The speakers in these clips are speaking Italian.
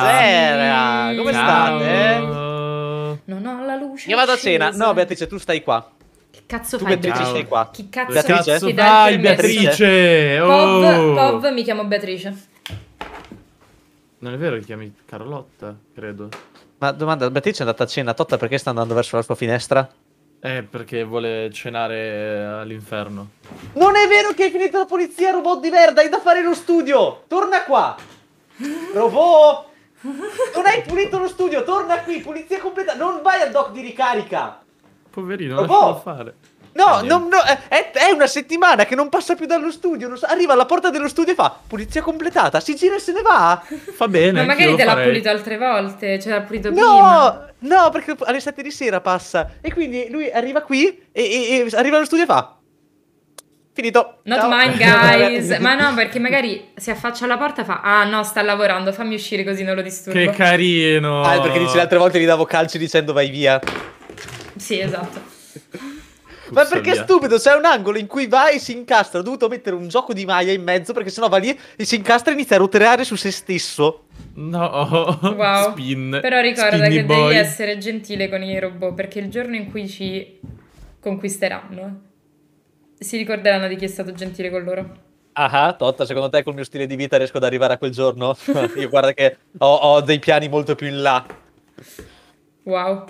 Buonasera, come Ciao. state? Non ho la luce. Io vado a cena. No, Beatrice, tu stai qua. Che cazzo tu fai? Beatrice sei qua. Chi cazzo, Beatrice? cazzo fai, Beatrice? Oh. Pov, Pov, mi chiamo Beatrice. Non è vero che chiami Carlotta, credo. Ma domanda, Beatrice è andata a cena, Totta perché sta andando verso la sua finestra? Eh, perché vuole cenare all'inferno. Non è vero che hai finito la polizia, robot di merda, hai da fare lo studio! Torna qua! Robot! Non hai pulito lo studio, torna qui, pulizia completa. Non vai al doc di ricarica. Poverino, oh, lascialo fare. No, no, no è, è, una settimana che non passa più dallo studio. So, arriva alla porta dello studio e fa pulizia completata. Si gira e se ne va. Va bene. Ma magari te l'ha farei. pulito altre volte. Cioè, l'ha pulito no, prima. No, perché alle 7 di sera passa. E quindi lui arriva qui e, e, e arriva allo studio e fa Finito. Not Ciao. mine, guys. Ma no, perché magari si affaccia alla porta e fa: Ah, no, sta lavorando, fammi uscire così non lo disturbo. Che carino. Ah, perché dice le altre volte gli davo calci dicendo vai via. Sì, esatto. Ma perché è stupido? C'è un angolo in cui va e si incastra. Ho dovuto mettere un gioco di maglia in mezzo perché sennò va lì e si incastra e inizia a roteare su se stesso. No, wow. Spin. Però ricorda Spinny che boy. devi essere gentile con i robot perché il giorno in cui ci conquisteranno si ricorderanno di chi è stato gentile con loro. Ah, ah, Totta, secondo te col mio stile di vita riesco ad arrivare a quel giorno? Io guarda che ho, ho, dei piani molto più in là. Wow.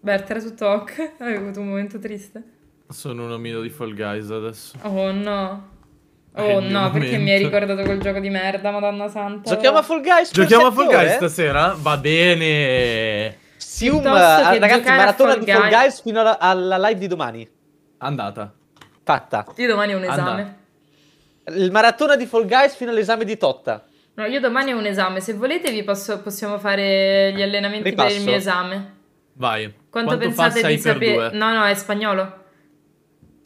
Bert, era tutto ok? Hai avuto un momento triste? Sono un omino di Fall Guys adesso. Oh no. Eh, oh no, momento. perché mi hai ricordato quel gioco di merda, madonna santa. Giochiamo a Fall Guys Giochiamo a Fall Guys stasera? Va bene. Sium, eh, ragazzi, maratona Fall di Fall Guys fino alla, alla live di domani. Andata. Fatta. Io domani ho un esame. Andà. Il maratona di Fall Guys fino all'esame di Totta. No, io domani ho un esame. Se volete vi posso, possiamo fare gli ah, allenamenti Ripasso. per il mio esame. Vai. Quanto, Quanto pensate di sapere? No, no, è spagnolo.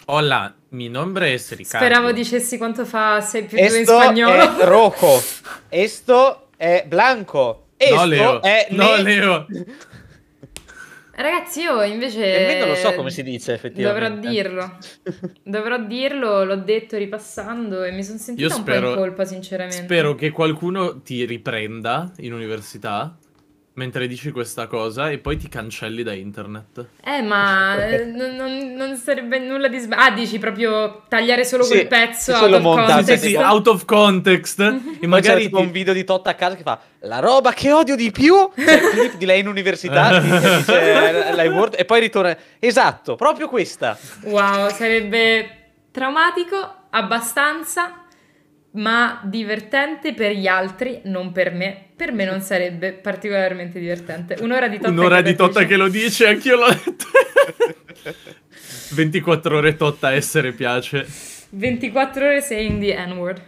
Hola, mi nombre es Riccardo. Speravo dicessi quanto fa 6 più 2 in spagnolo. È rojo. Esto è blanco. Esto no, Leo. è... No, Leo. Ragazzi, io invece. Nemmeno lo so come si dice, effettivamente. Dovrò dirlo. Dovrò dirlo, l'ho detto ripassando e mi sono sentita io un spero, po' in colpa, sinceramente. Spero che qualcuno ti riprenda in università Mentre dici questa cosa e poi ti cancelli da internet. Eh, ma eh, non, non, non sarebbe nulla di sbagliato. Ah, dici proprio tagliare solo quel pezzo solo out, montato, of sì, sì, out of context. e magari ti... un video di Totta a casa che fa la roba che odio di più. C'è clip di lei in università dice, eh, Word, e poi ritorna. Esatto, proprio questa. Wow, sarebbe traumatico abbastanza ma divertente per gli altri, non per me. Per me non sarebbe particolarmente divertente. Un'ora di Totta, Un'ora che, di totta che lo dice, anch'io l'ho detto. 24 ore Totta essere piace. 24 ore saying the N-word.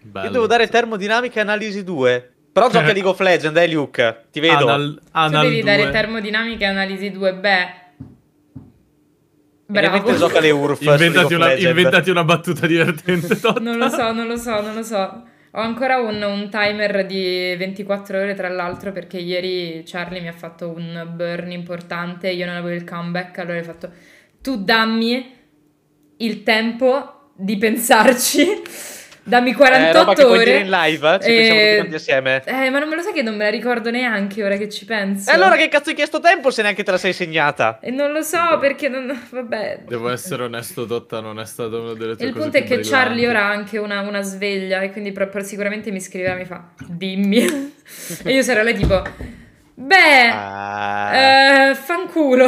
Bello. Io devo dare termodinamica analisi 2. Però gioca League of Legends, eh, Luke. Ti vedo. Anal- anal- tu devi 2. dare termodinamica analisi 2. Beh, Bravo. gioca le URF. Inventati una, inventati una, battuta divertente. non lo so, non lo so, non lo so. Ho ancora un, un, timer di 24 ore, tra l'altro, perché ieri Charlie mi ha fatto un burn importante. Io non avevo il comeback, allora ho fatto tu dammi il tempo di pensarci. Dammi 48 eh, ore. Che in live, eh, ci eh, tutti assieme. Eh, ma non me lo sai che non me la ricordo neanche ora che ci penso. E allora che cazzo hai chiesto tempo se neanche te la sei segnata? E eh, non lo so perché non... vabbè. Devo essere onesto, Dotta, non è stata una delle tue cose. Il punto è che Charlie ora ha anche una, una, sveglia e quindi proprio sicuramente mi scriveva e mi fa "Dimmi". e io sarò lei tipo "Beh, ah. eh, fanculo".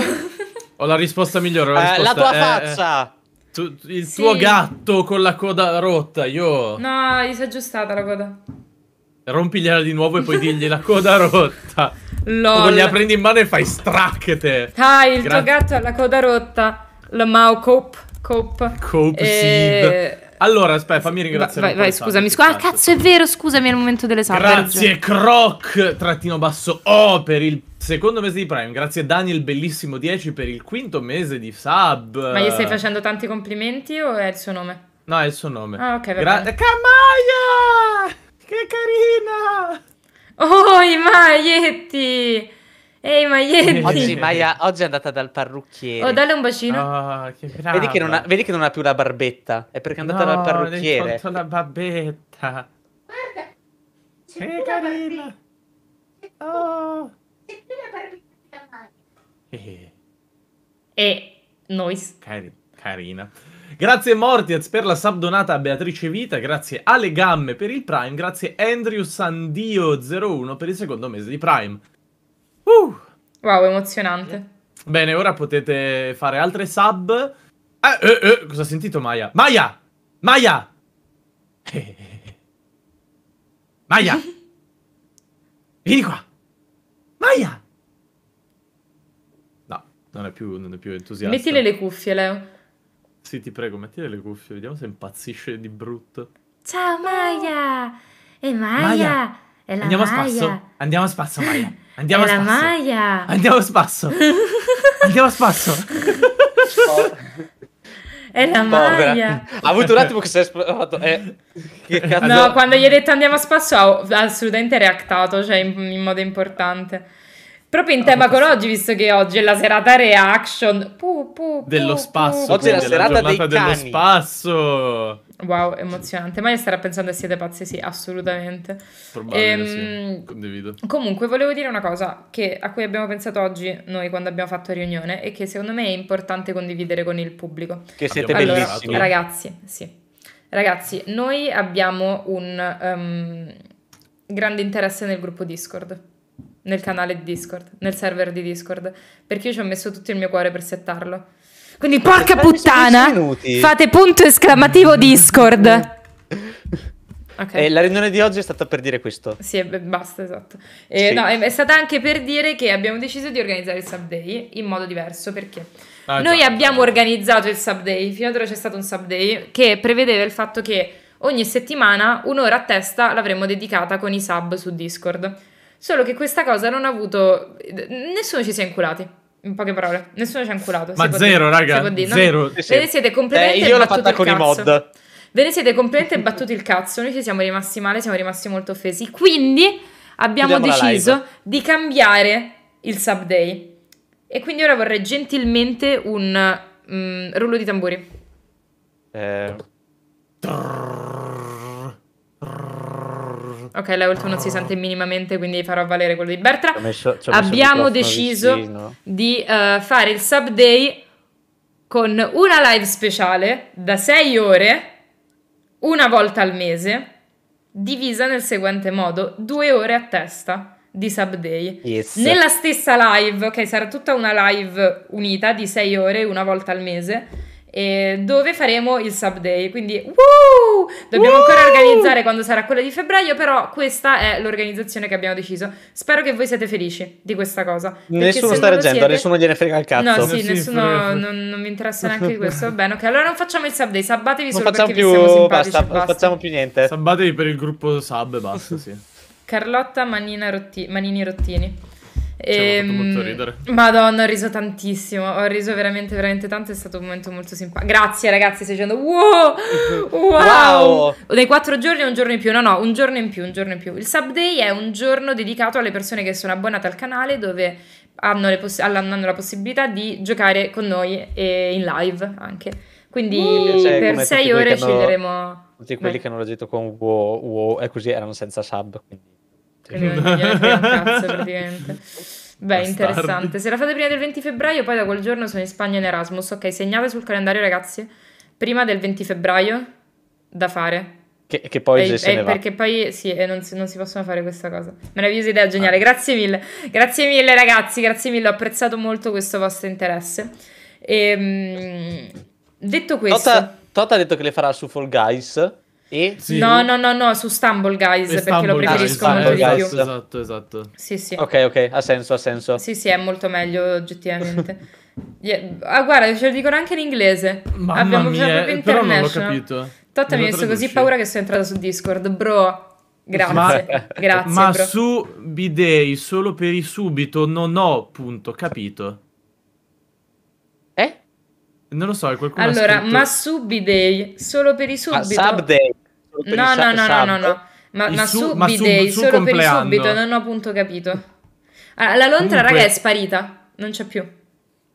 Ho la risposta migliore, eh, la, risposta la tua è... faccia. Tu, il sì. tuo gatto con la coda rotta, io... No, gli si è aggiustata la coda. Rompigliela di nuovo e poi digli la coda rotta. Lol. O la prendi in mano e fai stracchete. Ah, il Gra tuo gatto ha la coda rotta. La Mao Cope. Cope. Cope, e... sì. Allora, aspetta, fammi ringraziare. Vai, vai scusami. Scu- ah, cazzo, è vero, scusami, è il momento delle salve. Grazie, Croc, trattino basso O per il secondo mese di Prime. Grazie, Daniel, bellissimo 10 per il quinto mese di sub. Ma gli stai facendo tanti complimenti o è il suo nome? No, è il suo nome. Ah, ok, va Gra- bene. Camaia! Che carina! Oh, i maglietti! Ehi, Maietti! Oggi Maia oggi è andata dal parrucchiere. Oh, dalle un bacino. Oh, che vedi, che ha, vedi, che non ha, più la barbetta. È perché è andata no, dal parrucchiere. Non ho la barbetta. Guarda! C'è che carina! Oh! C'è più la barbetta, Maia. E nois. Cari, carina. Grazie Mortiaz per la subdonata a Beatrice Vita, grazie Ale Gamme per il Prime, grazie Andrew Sandio01 per il secondo mese di Prime. Uh. Wow, emozionante. Bene, ora potete fare altre sub. Eh, eh, eh, cosa ha sentito Maya? Maya! Maya! Maya! Vieni qua! Maya! No, non è più, non è più entusiasta. Mettile le cuffie, Leo. Sì, ti prego, mettile le cuffie. Vediamo se impazzisce di brutto. Ciao, Maya! E Maya! Maya. È la Andiamo Maya. a spasso. Andiamo a spasso, Maya. Andiamo a spasso. maglia. Andiamo a spasso. Andiamo a spasso. È la Povera. maglia. Ha avuto un attimo che si è esplodato. Eh, no, quando gli ho detto andiamo a spasso ha assolutamente reactato, cioè in, in modo importante. Proprio in ah, tema con oggi, visto che oggi è la serata reaction. Pu, pu, pu, dello spasso. Oggi è la serata dei dello cani. dello spasso. Wow, emozionante. Ma io starà pensando che siete pazzi, sì, assolutamente. Probabile, ehm, sì. Condivido. Comunque, volevo dire una cosa che, a cui abbiamo pensato oggi noi quando abbiamo fatto riunione e che secondo me è importante condividere con il pubblico. Che siete allora, bellissimi. Ragazzi, sì. Ragazzi, noi abbiamo un um, grande interesse nel gruppo Discord nel canale di Discord, nel server di Discord, perché io ci ho messo tutto il mio cuore per settarlo. Quindi porca puttana, fate punto esclamativo Discord. Okay. Eh, la riunione di oggi è stata per dire questo. Sì, basta, esatto. Eh, sì. No, è, è, stata anche per dire che abbiamo deciso di organizzare il Sub Day in modo diverso perché ah, noi già. abbiamo organizzato il Sub Day, fino ad ora c'è stato un Sub Day che prevedeva il fatto che ogni settimana un'ora a testa l'avremmo dedicata con i sub su Discord. Solo che questa cosa non ha avuto... nessuno ci si è inculati. In poche parole, nessuno ci ha inculato. Ma zero, dire, raga. zero. Sì, sì. Ve ne siete completamente eh, io l'ho fatta con i mod. Ve ne siete completamente battuti il cazzo. Noi ci siamo rimasti male, siamo rimasti molto offesi. Quindi abbiamo deciso di cambiare il subday. E quindi ora vorrei gentilmente un um, rullo di tamburi. Eh. Trrr. Ok, Level 2 non si sente minimamente, quindi farò valere quello di Bertra. messo, Abbiamo deciso vicino. di uh, fare il sub day con una live speciale da 6 ore, una volta al mese, divisa nel seguente modo, due ore a testa di sub day. Yes. Nella stessa live, ok, sarà tutta una live unita di 6 ore, una volta al mese e dove faremo il sub day. Quindi woo! dobbiamo woo! ancora organizzare quando sarà quella di febbraio, però questa è l'organizzazione che abbiamo deciso. Spero che voi siete felici di questa cosa. Nessuno sta reggendo, siete... nessuno gliene frega il cazzo. No, sì, nessuno non, non, mi interessa neanche questo. Va bene, ok, allora non facciamo il sub day, sabbatevi non solo perché più... vi siamo simpatici basta, basta. facciamo più niente. Sabbatevi per il gruppo sub e basta, sì. Carlotta Rotti... Manini Rottini. Ci fatto molto ehm, ridere. Madonna, ho riso tantissimo. Ho riso veramente, veramente tanto. È stato un momento molto simpatico. Grazie, ragazzi. Stai dicendo wow, wow. wow. Dai quattro giorni, un giorno in più. No, no, un giorno in più, un giorno in più. Il Sub Day è un giorno dedicato alle persone che sono abbonate al canale dove hanno, poss- hanno la possibilità di giocare con noi e in live anche. Quindi cioè, per sei ore ci Hanno... Tutti quelli Beh. che hanno reagito con wow, wow, e così erano senza sub. Quindi quindi non gliene cazzo praticamente. Beh, Bastardi. interessante. Se la fate prima del 20 febbraio, poi da quel giorno sono in Spagna in Erasmus. Ok, segnate sul calendario, ragazzi. Prima del 20 febbraio da fare. Che, che poi e, se e Perché poi sì, non si, non si, possono fare questa cosa. Meravigliosa idea, geniale. Ah. Grazie mille. Grazie mille, ragazzi. Grazie mille. Ho apprezzato molto questo vostro interesse. E, ehm, detto tota questo... Tota, tota ha detto che le farà su Fall Guys. E? Sì. No, no, no, no, su Stumble Guys e perché Stumble lo preferisco Guys, molto di esatto, più. Esatto, esatto. Sì, sì. Ok, ok, ha senso, ha senso. Sì, sì, è molto meglio oggettivamente. yeah. Ah, guarda, ce lo dicono anche in inglese. Mamma Abbiamo già eh, proprio però non l'ho capito. Totta mi ha messo così paura che sono entrata su Discord, bro. Grazie, ma, grazie. Ma bro. su B-Day solo per il subito non ho punto capito. Non lo so, qualcuno Allora, scritto... ma subiday, solo per i subito. Ah, Subday. No, no, no, no, no, no, Ma, ma su- Subidei, sub- solo compleanno. per i subito, non ho appunto capito. Allora, ah, la lontra, Comunque... raga, è sparita. Non c'è più. No,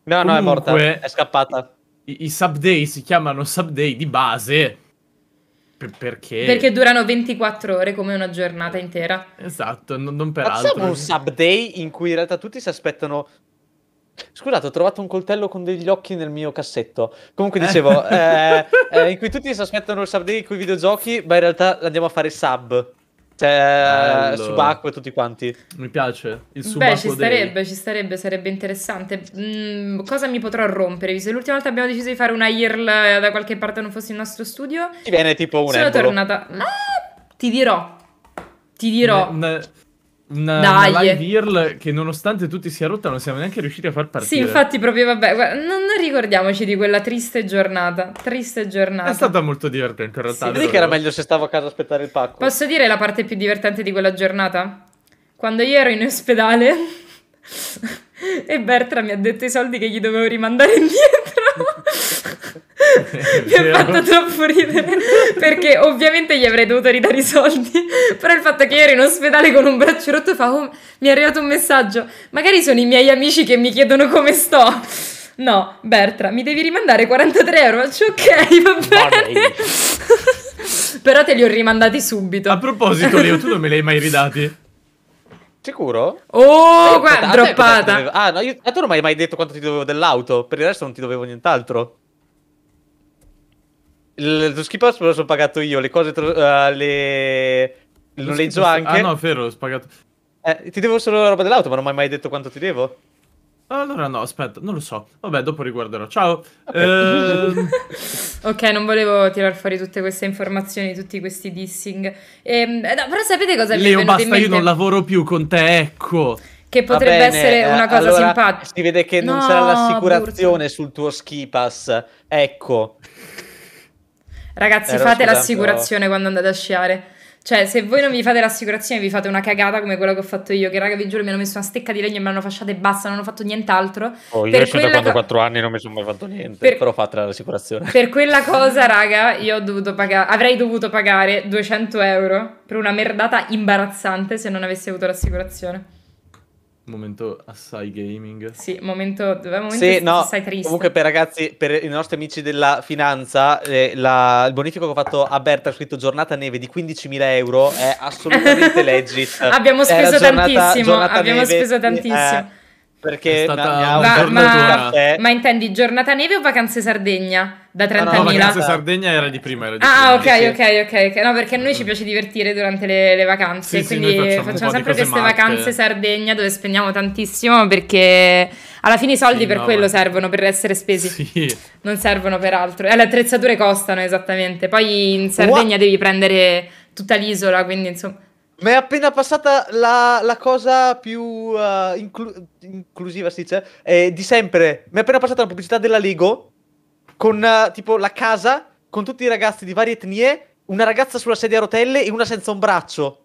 Comunque, no, è morta. È scappata. I, i Subday si chiamano Subday di base. Per- perché? Perché durano 24 ore come una giornata intera. Esatto, non, non per altro. Facciamo un Subday in cui in realtà tutti si aspettano Scusate, ho trovato un coltello con degli occhi nel mio cassetto. Comunque eh. dicevo, eh, eh, in cui tutti si aspettano il sub Saturday con i videogiochi, ma in realtà andiamo a fare sub. Cioè, Bello. subacqueo tutti quanti. Mi piace. Il subacqueo Beh, ci starebbe, dei... ci starebbe, sarebbe interessante. Mm, cosa mi potrò rompere? Se l'ultima volta abbiamo deciso di fare una IRL eh, da qualche parte non fosse il nostro studio. Ti viene tipo un Sono embolo. tornata... Ma ti dirò. Ti dirò. Ne, ne una, una live Earl che nonostante tutti sia rotta non siamo neanche riusciti a far partire. Sì, infatti proprio vabbè, guarda, non ricordiamoci di quella triste giornata, triste giornata. È stata molto divertente in realtà. Sì, vedi che era meglio se stavo a casa a aspettare il pacco. Posso dire la parte più divertente di quella giornata? Quando io ero in ospedale e Bertra mi ha detto i soldi che gli dovevo rimandare indietro. mi ha fatto troppo ridere perché ovviamente gli avrei dovuto ridare i soldi però il fatto che io ero in ospedale con un braccio rotto fa oh, mi è arrivato un messaggio magari sono i miei amici che mi chiedono come sto no Bertra mi devi rimandare 43 euro faccio ok va bene però te li ho rimandati subito a proposito Leo tu non me li hai mai ridati Sicuro? Oh, guarda, droppata. Ah, no, io, a tu non mi hai mai detto quanto ti dovevo dell'auto, per il resto non ti dovevo nient'altro il ski pass me lo sono pagato io, le cose... Tro- uh, le... Il noleggio anche. Ah no, ferro, vero, l'ho pagato. Eh, ti devo solo la roba dell'auto, ma non mi hai mai detto quanto ti devo. Allora no, aspetta, non lo so. Vabbè, dopo riguarderò. Ciao. Okay. Ehm... ok, non volevo tirar fuori tutte queste informazioni, tutti questi dissing. Ehm, eh, no, però sapete cosa Leo, mi è venuto basta, io non lavoro più con te, ecco. Che potrebbe bene, essere eh, una cosa allora simpatica. Si vede che non c'era l'assicurazione burso. sul tuo ski pass. Ecco. Ragazzi, Ero fate l'assicurazione quando andate a sciare. Cioè, se voi non vi fate l'assicurazione, vi fate una cagata come quella che ho fatto io. Che, raga, vi giuro, mi hanno messo una stecca di legno e me l'hanno fasciata e basta, non ho fatto nient'altro. Oh, io per esco da quando ho 4 anni non mi sono mai fatto niente. Per, però fate l'assicurazione. Per quella cosa, raga, io ho dovuto pagare. Avrei dovuto pagare 200 euro per una merdata imbarazzante se non avessi avuto l'assicurazione. Momento assai gaming. Sì, momento, momento sì, no, assai triste. Comunque per ragazzi, per i nostri amici della finanza, eh, la, il bonifico che ho fatto a Berta, scritto giornata neve di 15.000 euro, è assolutamente legit. Abbiamo speso giornata, tantissimo, giornata abbiamo neve, speso tantissimo. Eh, perché è stata ma, una giornatura. Ma, ma, intendi giornata neve o vacanze Sardegna? Da 30.000? No, no, vacanze Sardegna era di prima. Era di ah, prima. ok, ok, ok. No, perché a noi ci piace divertire durante le, le vacanze. Sì, quindi sì, facciamo, facciamo sempre queste marche. vacanze Sardegna dove spendiamo tantissimo perché alla fine i soldi sì, per no, quello ma... servono, per essere spesi. Sì. Non servono per altro. Eh, le attrezzature costano esattamente. Poi in Sardegna What? devi prendere tutta l'isola, quindi insomma... Ma è appena passata la, la cosa più uh, inclu- inclusiva, si dice, eh, di sempre. Mi è appena passata la pubblicità della Lego con uh, tipo la casa, con tutti i ragazzi di varie etnie, una ragazza sulla sedia a rotelle e una senza un braccio.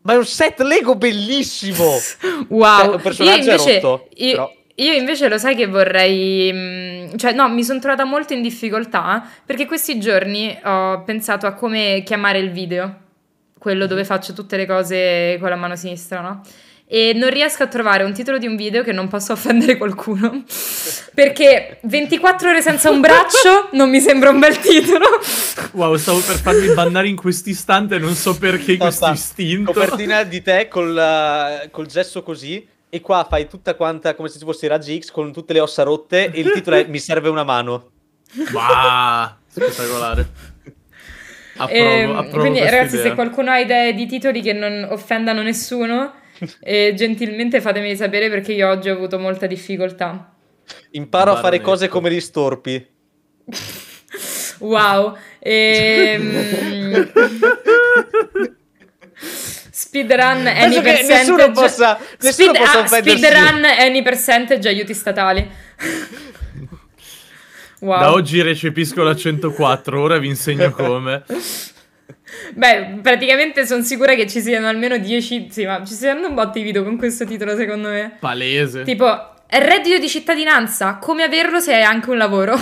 Ma è un set Lego bellissimo! wow! Cioè, un personaggio io invece, rotto, io, però. Io invece lo sai che vorrei, mm, cioè no, mi sono trovata molto in difficoltà perché questi giorni ho pensato a come chiamare il video quello dove mm-hmm. faccio tutte le cose con la mano sinistra, no? E non riesco a trovare un titolo di un video che non possa offendere qualcuno. Perché 24 ore senza un braccio non mi sembra un bel titolo. Wow, stavo per farmi bannare in questo istante, non so perché questo istinto. Copertina di te col, eh, col gesso così, e qua fai tutta quanta come se ci fosse Raggi X con tutte le ossa rotte e il titolo è Mi serve una mano. Wow, spettacolare approvo, ehm, approvo quindi ragazzi idea. se qualcuno ha idee di titoli che non offendano nessuno eh, gentilmente fatemi sapere perché io oggi ho avuto molta difficoltà imparo Barnetto. a fare cose come gli storpi wow ehm... Speedrun any percentage. Nessuno possa, nessuno speed, possa ah, speedrun any percentage aiuti statali. Wow. Da oggi recepisco la 104, ora vi insegno come. Beh, praticamente sono sicura che ci siano almeno 10, sì, ma ci saranno un botto di video con questo titolo, secondo me. Palese. Tipo, reddito di cittadinanza, come averlo se hai anche un lavoro?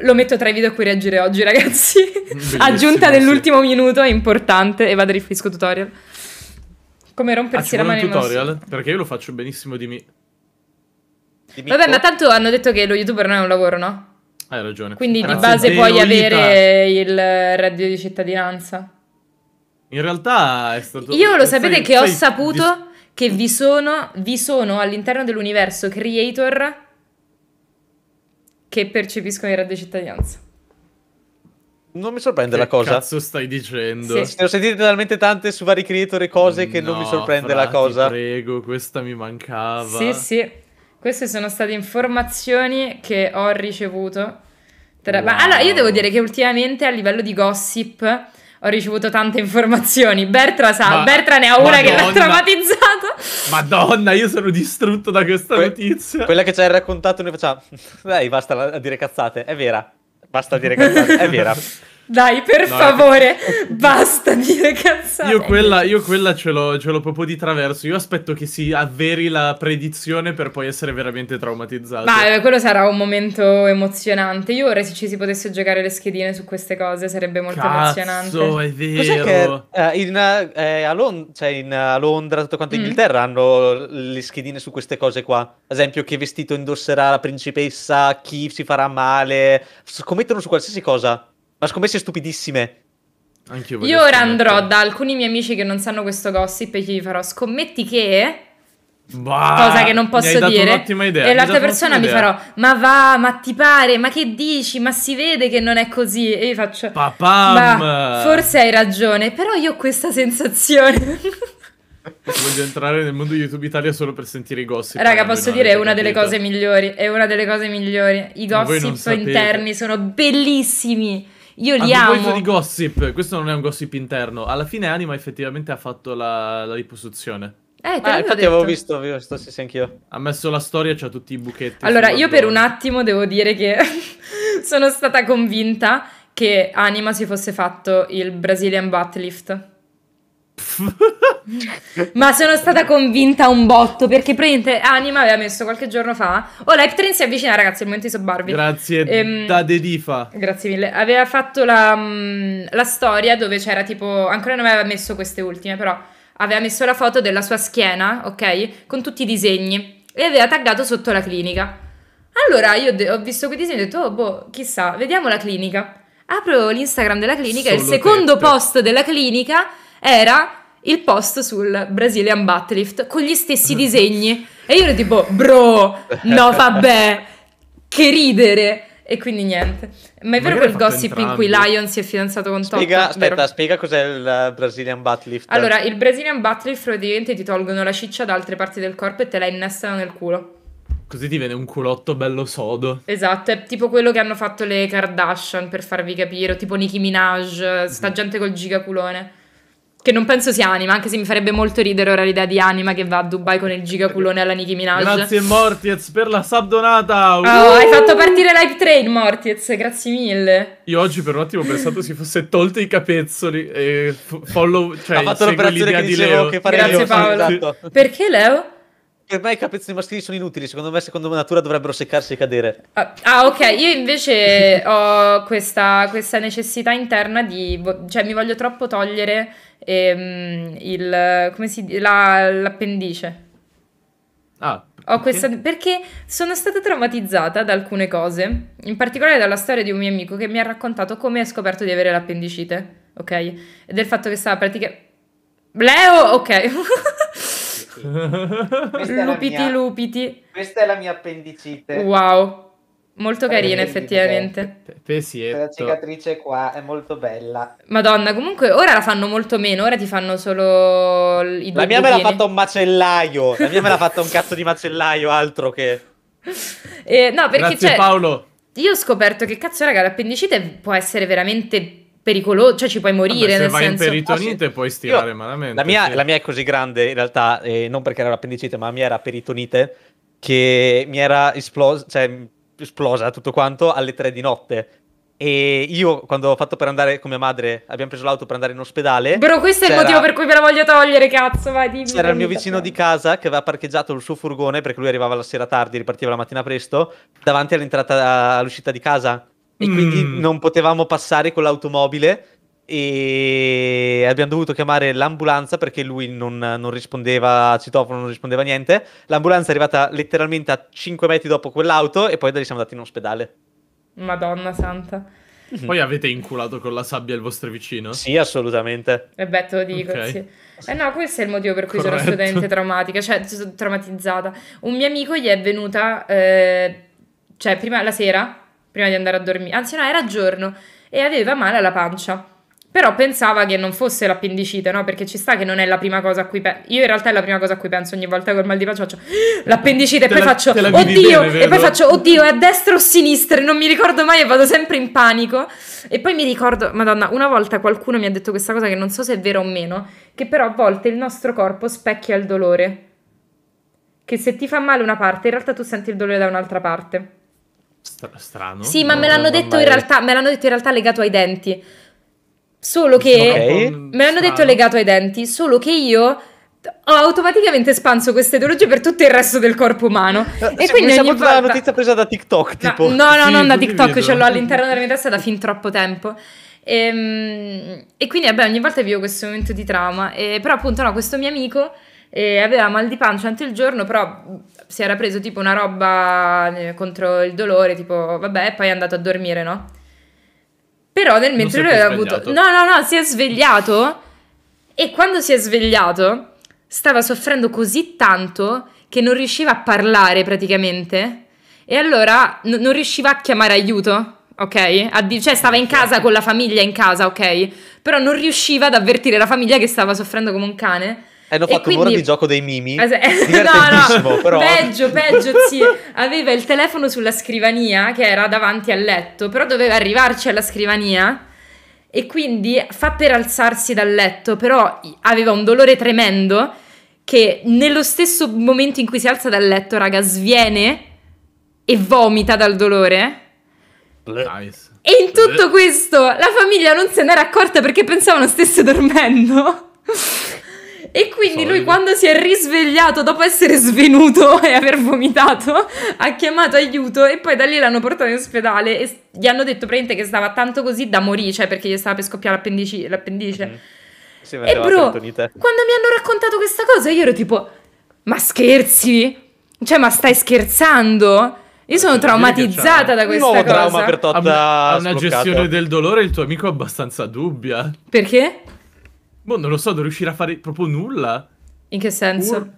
Lo metto tra i video a cui reagire oggi, ragazzi. Bellissimo, Aggiunta dell'ultimo sì. minuto, è importante, e vado a rifisco tutorial. Come rompersi ah, la mano in tutorial? Perché io lo faccio benissimo di me. Mi- Vabbè, po- ma tanto hanno detto che lo youtuber non è un lavoro, no? Hai ragione. Quindi Grazie di base puoi Lita. avere il reddito di cittadinanza. In realtà è stato... Io lo sapete sei, che ho saputo vis- che vi sono, vi sono all'interno dell'universo creator che percepiscono il reddito di cittadinanza. Non mi sorprende che la cosa. Che cazzo stai dicendo? Sì. Ne ho sentite talmente tante su vari creator e cose no, che non mi sorprende fra, la cosa. Ti prego, questa mi mancava. Sì, sì. Queste sono state informazioni che ho ricevuto. Tra... Wow. Ma allora, io devo dire che ultimamente a livello di gossip ho ricevuto tante informazioni. Bertra sa, ma, Bertra ne ha una che l'ha traumatizzata. Madonna, io sono distrutto da questa que- notizia. Quella che ci hai raccontato noi facciamo... Dai, basta dire cazzate, è vera. Basta dire cazzate, è vera. Dai, per no, favore, che... basta dire cazzate. Io quella, io quella ce, l'ho, ce, l'ho, proprio di traverso. Io aspetto che si avveri la predizione per poi essere veramente traumatizzato. Ma quello sarà un momento emozionante. Io vorrei se ci si potesse giocare le schedine su queste cose, sarebbe molto Cazzo, emozionante. è vero. Cos'è che, eh, in, eh, a Lond- cioè in, a Londra, tutto quanto in mm. Inghilterra, hanno le schedine su queste cose qua. Ad esempio, che vestito indosserà la principessa, chi si farà male. Scommettono su qualsiasi cosa ma scommesse stupidissime. Anch'io Io ora andrò da alcuni miei amici che non sanno questo gossip e gli farò scommetti che... Bah, cosa che non posso dire. Idea, e l'altra persona mi idea. farò: Ma va, ma ti pare, ma che dici? Ma si vede che non è così. E io faccio: Papà, Forse hai ragione, però io ho questa sensazione. Voglio entrare nel mondo YouTube Italia solo per sentire i gossip. Raga, posso dire, è una delle cose migliori. È una delle cose migliori. I gossip interni sono bellissimi. Io li a amo. A di gossip, questo non è un gossip interno. Alla fine Anima effettivamente ha fatto la, la liposuzione. Eh, te ah, infatti detto. avevo visto, avevo visto sì, sì, anch'io. Ha messo la storia, c'ha tutti i buchetti. Allora, io per un attimo devo dire che sono stata convinta che Anima si fosse fatto il Brazilian butt lift. ma sono stata convinta un botto perché praticamente Anima aveva messo qualche giorno fa oh Leptrin si avvicina ragazzi al momento di sobbarvi grazie ehm, da Dedifa grazie mille aveva fatto la, mm, la storia dove c'era tipo ancora non aveva messo queste ultime però aveva messo la foto della sua schiena ok con tutti i disegni e aveva taggato sotto la clinica allora io de- ho visto quei disegni e ho detto oh boh chissà vediamo la clinica apro l'Instagram della clinica Solo e il secondo tetto. post della clinica era il post sul Brazilian Batlift con gli stessi mm. disegni. E io ero tipo, bro, no vabbè, che ridere. E quindi niente. Ma è vero quel gossip entrambi. in cui Lion si è fidanzato con Top? Spiega, aspetta, vero? spiega cos'è il eh, Brazilian Batlift. Allora, il Brazilian Batlift praticamente ti tolgono la ciccia da altre parti del corpo e te la innestano nel culo. Così ti viene un culotto bello sodo. Esatto, è tipo quello che hanno fatto le Kardashian per farvi capire, o tipo Nicki Minaj, sta mm. gente col gigaculone. Che non penso sia Anima, anche se mi farebbe molto ridere ora l'idea di Anima che va a Dubai con il gigaculone alla Nicki Minaj. Grazie Mortiez per la subdonata. Oh, hai uh! fatto partire live train Mortiez, grazie mille. Io oggi per un attimo ho pensato si fosse tolto i capezzoli e follow, cioè ha fatto l'operazione che di Leo. Che grazie Leo, Paolo. Esatto. Perché Leo? Per me i capezzoli maschili sono inutili, secondo me, secondo me, natura dovrebbero seccarsi e cadere. Ah, ah ok, io invece ho questa, questa, necessità interna di... cioè mi voglio troppo togliere ehm, il... come si la, l'appendice. Ah. Ho questa, perché sono stata traumatizzata da alcune cose, in particolare dalla storia di un mio amico che mi ha raccontato come ha scoperto di avere l'appendicite, ok? E del fatto che stava praticamente... Leo, ok. lupiti, mia, lupiti. Questa è la mia appendicite. Wow. Molto carina, effettivamente. La cicatrice qua è molto bella. Madonna, comunque ora la fanno molto meno, ora ti fanno solo i due La mia buchini. me l'ha fatta un macellaio, la mia me l'ha fatta un cazzo di macellaio, altro che... Eh, no, perché Grazie cioè, Paolo. Io ho scoperto che cazzo raga, l'appendicite può essere veramente pericoloso, cioè ci puoi morire. Vabbè, se vai senso... in peritonite ah, sì. puoi stirare Io, malamente. La mia, sì. la mia, è così grande in realtà, eh, non perché era l'appendicite, ma la mia era peritonite, che mi era esplosa, cioè, esplosa tutto quanto alle tre di notte. E io, quando ho fatto per andare con mia madre, abbiamo preso l'auto per andare in ospedale. Però questo è il motivo per cui ve la voglio togliere, cazzo. Vai, dimmi. C'era il mio vicino di casa che aveva parcheggiato il suo furgone perché lui arrivava la sera tardi, ripartiva la mattina presto, davanti all'entrata, all'uscita di casa e mm. quindi non potevamo passare con l'automobile e abbiamo dovuto chiamare l'ambulanza perché lui non, non rispondeva al citofono, non rispondeva a niente. L'ambulanza è arrivata letteralmente a 5 metri dopo quell'auto e poi da lì siamo andati in ospedale. Madonna santa. Mm-hmm. Poi avete inculato con la sabbia il vostro vicino? Sì, assolutamente. E beh, te lo dico, okay. sì. Eh no, questo è il motivo per cui Corretto. sono assolutamente traumatica, cioè traumatizzata. Un mio amico gli è venuta, eh, cioè prima la sera, prima di andare a dormire. Anzi, no, era giorno e aveva male alla pancia. Però pensava che non fosse l'appendicite, no? Perché ci sta che non è la prima cosa a cui penso. Io in realtà è la prima cosa a cui penso ogni volta che ho il mal di pancia. Faccio ah, l'appendicite te e poi la, faccio oddio. Bene, e poi faccio oddio, è a destra o a sinistra? Non mi ricordo mai e vado sempre in panico. E poi mi ricordo, madonna, una volta qualcuno mi ha detto questa cosa che non so se è vera o meno. Che però a volte il nostro corpo specchia il dolore. Che se ti fa male una parte, in realtà tu senti il dolore da un'altra parte. Stra- strano. Sì, ma me l'hanno detto mai... in realtà, me l'hanno detto in realtà legato ai denti. Solo che okay. me l'hanno detto legato ai denti, solo che io ho automaticamente espanso queste ideologia per tutto il resto del corpo umano. No, eh, e cioè, quindi ogni volta... la notizia presa da TikTok, tipo. No, no, no sì, non da TikTok, ce l'ho all'interno della mia testa da fin troppo tempo. E, ehm, e quindi, vabbè, ogni volta vivo questo momento di trauma. E, però, appunto, no, questo mio amico eh, aveva mal di pancia anche il giorno, però si era preso tipo una roba eh, contro il dolore, tipo vabbè, e poi è andato a dormire, no? Però nel mentre lui aveva avuto... No, no, no, si è svegliato e quando si è svegliato stava soffrendo così tanto che non riusciva a parlare praticamente e allora n- non riusciva a chiamare aiuto, ok? Di- cioè stava in casa con la famiglia in casa, ok? Però non riusciva ad avvertire la famiglia che stava soffrendo come un cane hanno fatto quindi... un'ora di gioco dei mimi. no, no, però. peggio, peggio, sì. Aveva il telefono sulla scrivania che era davanti al letto, però doveva arrivarci alla scrivania e quindi fa per alzarsi dal letto, però aveva un dolore tremendo che nello stesso momento in cui si alza dal letto, raga, sviene e vomita dal dolore. Nice. E in tutto questo la famiglia non se n'era accorta perché pensavano stesse dormendo. E quindi Sorry. lui quando si è risvegliato dopo essere svenuto e aver vomitato, ha chiamato aiuto e poi da lì l'hanno portato in ospedale e gli hanno detto praticamente che stava tanto così da morire, cioè perché gli stava per scoppiare l'appendici- l'appendice. Mm-hmm. e bro, quando mi hanno raccontato questa cosa io ero tipo, ma scherzi? Cioè ma stai scherzando? Io sono traumatizzata cioè, da questa nuovo cosa. trauma per tutta Ha una, gestione del dolore il tuo amico abbastanza dubbia. Perché? Boh, non lo so, non riuscire a fare proprio nulla. In che senso? Ur-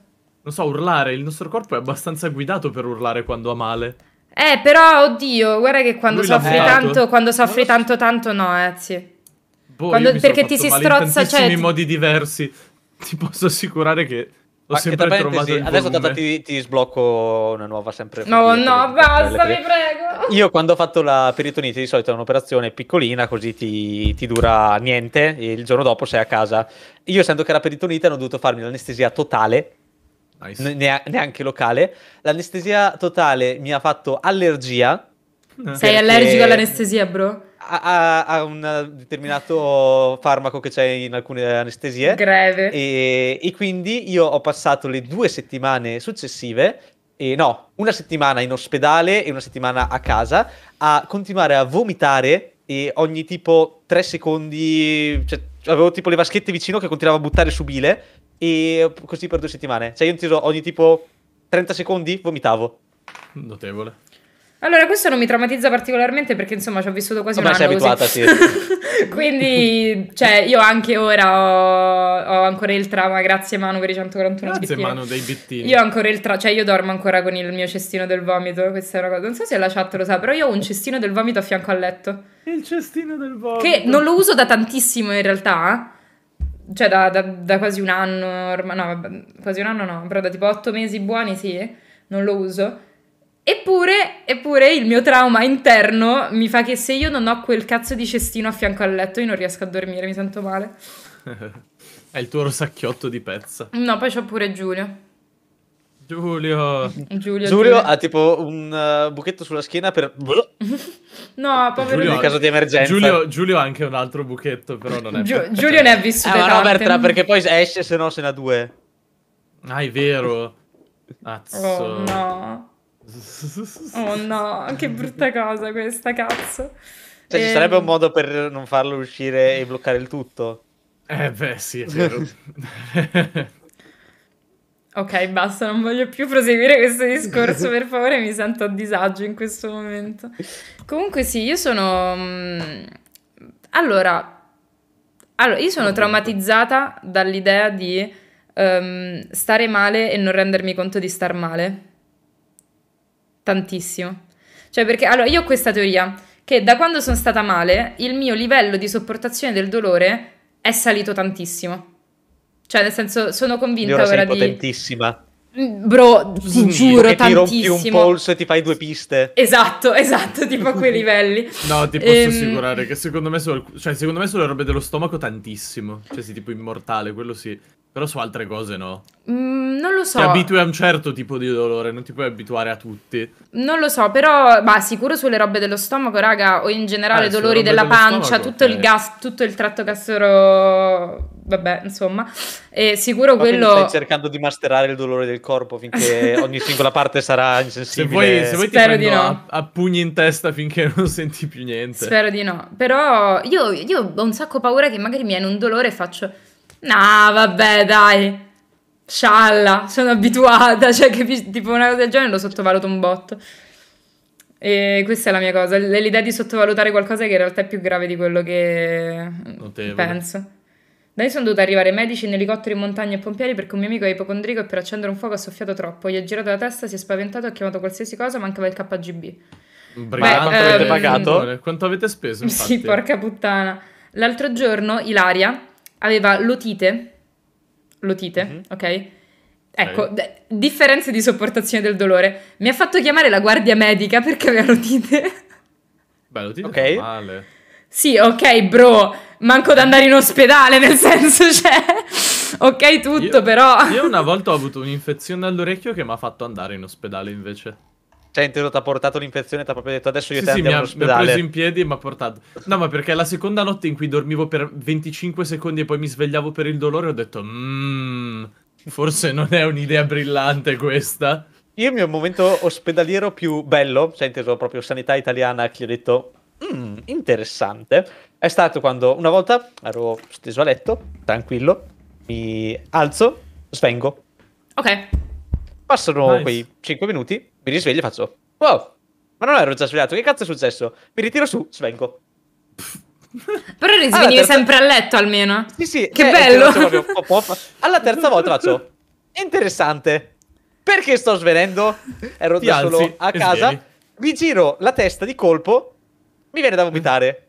non so, urlare. Il nostro corpo è abbastanza guidato per urlare quando ha male. Eh, però, oddio, guarda che quando Lui soffri tanto, quando soffri tanto, tanto no, eh, sì. Boh, quando, perché ti si strozza, cioè... in tantissimi ti... modi diversi. Ti posso assicurare che ho ma sempre trovato sì. Adesso tanto ti, ti, sblocco una nuova sempre. No, no, basta, mi prego. Io quando ho fatto la peritonite di solito è un'operazione piccolina, così ti, ti dura niente e il giorno dopo sei a casa. Io essendo che era peritonite hanno dovuto farmi l'anestesia totale Nice. neanche locale. L'anestesia totale mi ha fatto allergia sei allergico all'anestesia, bro? A, a, un determinato farmaco che c'è in alcune anestesie. Greve. E, e quindi io ho passato le due settimane successive eh, no, una settimana in ospedale e una settimana a casa a continuare a vomitare e ogni tipo tre secondi, cioè avevo tipo le vaschette vicino che continuavo a buttare su bile e così per due settimane. Cioè io inteso ogni tipo 30 secondi vomitavo. Notevole. Allora, questo non mi traumatizza particolarmente perché insomma ci ho vissuto quasi Ormai un anno. Ma sei abituata, così. sì. Quindi, cioè, io anche ora ho, ho, ancora il trauma. Grazie, Manu, per i 141 Grazie, bittini. Manu, dei bittini. Io ho ancora il trauma, cioè, io dormo ancora con il mio cestino del vomito. Questa è una cosa. Non so se la chat lo sa, però io ho un cestino del vomito a fianco al letto. Il cestino del vomito. Che non lo uso da tantissimo in realtà. Cioè, da, da, da quasi un anno. Ormai, no, quasi un anno no, però da tipo 8 mesi buoni sì, non lo uso Eppure, eppure il mio trauma interno mi fa che se io non ho quel cazzo di cestino a fianco al letto io non riesco a dormire, mi sento male. È il tuo rosacchiotto di pezza. No, poi c'ho pure Giulio. Giulio. Giulio, Giulio ha tipo un uh, buchetto sulla schiena per... no, povero Giulio. In caso di emergenza. Giulio, Giulio, ha anche un altro buchetto, però non è... Giu- Giulio ne ha vissute eh, ah, tante. Roberta, perché poi esce, se no se ne ha due. Ah, è vero. Azzo. Oh, no. Oh no, che brutta cosa questa, cazzo. Cioè, e... ci sarebbe ehm. un modo per non farlo uscire e bloccare il tutto? Eh beh, sì, è vero. ok, basta, non voglio più proseguire questo discorso, per favore, mi sento a disagio in questo momento. Comunque sì, io sono... Mm, allora, allora io sono traumatizzata dall'idea di um, stare male e non rendermi conto di star male tantissimo. Cioè, perché allora io ho questa teoria che da quando sono stata male, il mio livello di sopportazione del dolore è salito tantissimo. Cioè, nel senso, sono convinta ora, ora di potentissima. Mm, bro, ti sì, giuro, tantissimo. Ti rompi un polso e ti fai due piste. Esatto, esatto, tipo a quei livelli. no, ti posso ehm... assicurare che secondo me, solo, cioè, secondo me sono le robe dello stomaco tantissimo. Cioè, sei tipo immortale, quello sì. Però su altre cose no. Mm, non lo so. Ti abitui a un certo tipo di dolore, non ti puoi abituare a tutti. Non lo so, però, ma sicuro sulle robe dello stomaco, raga, o in generale eh, dolori della pancia, stomaco, tutto okay. il eh. gas, tutto il tratto gassero, vabbè, insomma. E sicuro ma quello... Stai cercando di masterare il dolore del corpo finché ogni singola parte sarà insensibile. Se vuoi, se vuoi Spero di no. A, a, pugni in testa finché non senti più niente. Spero di no. Però io, io ho un sacco paura che magari mi viene un dolore e faccio... No, vabbè, dai. Scialla, sono abituata, cioè che tipo una cosa del genere lo sottovaluto un botto. E questa è la mia cosa, l'idea di sottovalutare qualcosa che in realtà è più grave di quello che Notevole. penso. Dai, sono dovuta arrivare medici in elicottero in montagna e pompieri perché un mio amico è ipocondrico e per accendere un fuoco ha soffiato troppo. Gli ha girato la testa, si è spaventato, ha chiamato qualsiasi cosa, mancava il KGB. Brava, Beh, quanto ehm... avete pagato? Quanto avete speso? Infatti? Sì, porca puttana. L'altro giorno Ilaria, aveva l'otite, l'otite, mm-hmm. ok? Ecco, D- differenze di sopportazione del dolore. Mi ha fatto chiamare la guardia medica perché aveva l'otite. Beh, l'otite okay. fa male. Sì, ok, bro, manco da andare in ospedale, nel senso, cioè... Ok tutto, io, però... Io una volta ho avuto un'infezione all'orecchio che mi ha fatto andare in ospedale, invece. Cioè, inteso, ti ha portato l'infezione, ti ha proprio detto adesso io sì, te sì, mi ha, mi ha preso in piedi e mi ha portato. No, ma perché la seconda notte in cui dormivo per 25 secondi e poi mi svegliavo per il dolore, ho detto, mmm, forse non è un'idea brillante questa. Io il mio momento ospedaliero più bello, cioè inteso proprio sanità italiana, che ho detto, mmm, interessante, è stato quando una volta ero steso a letto, tranquillo, mi alzo, svengo. Ok. Passano nice. quei 5 minuti, mi risveglio e faccio, wow, ma non ero già svegliato, che cazzo è successo? Mi ritiro su, svengo. Però risvegli terza... sempre a letto almeno. Sì, sì. Che eh, bello. Eh, pop, pop. Alla terza volta faccio, interessante, perché sto svenendo? Ero Ti da solo a casa, mi giro la testa di colpo, mi viene da vomitare.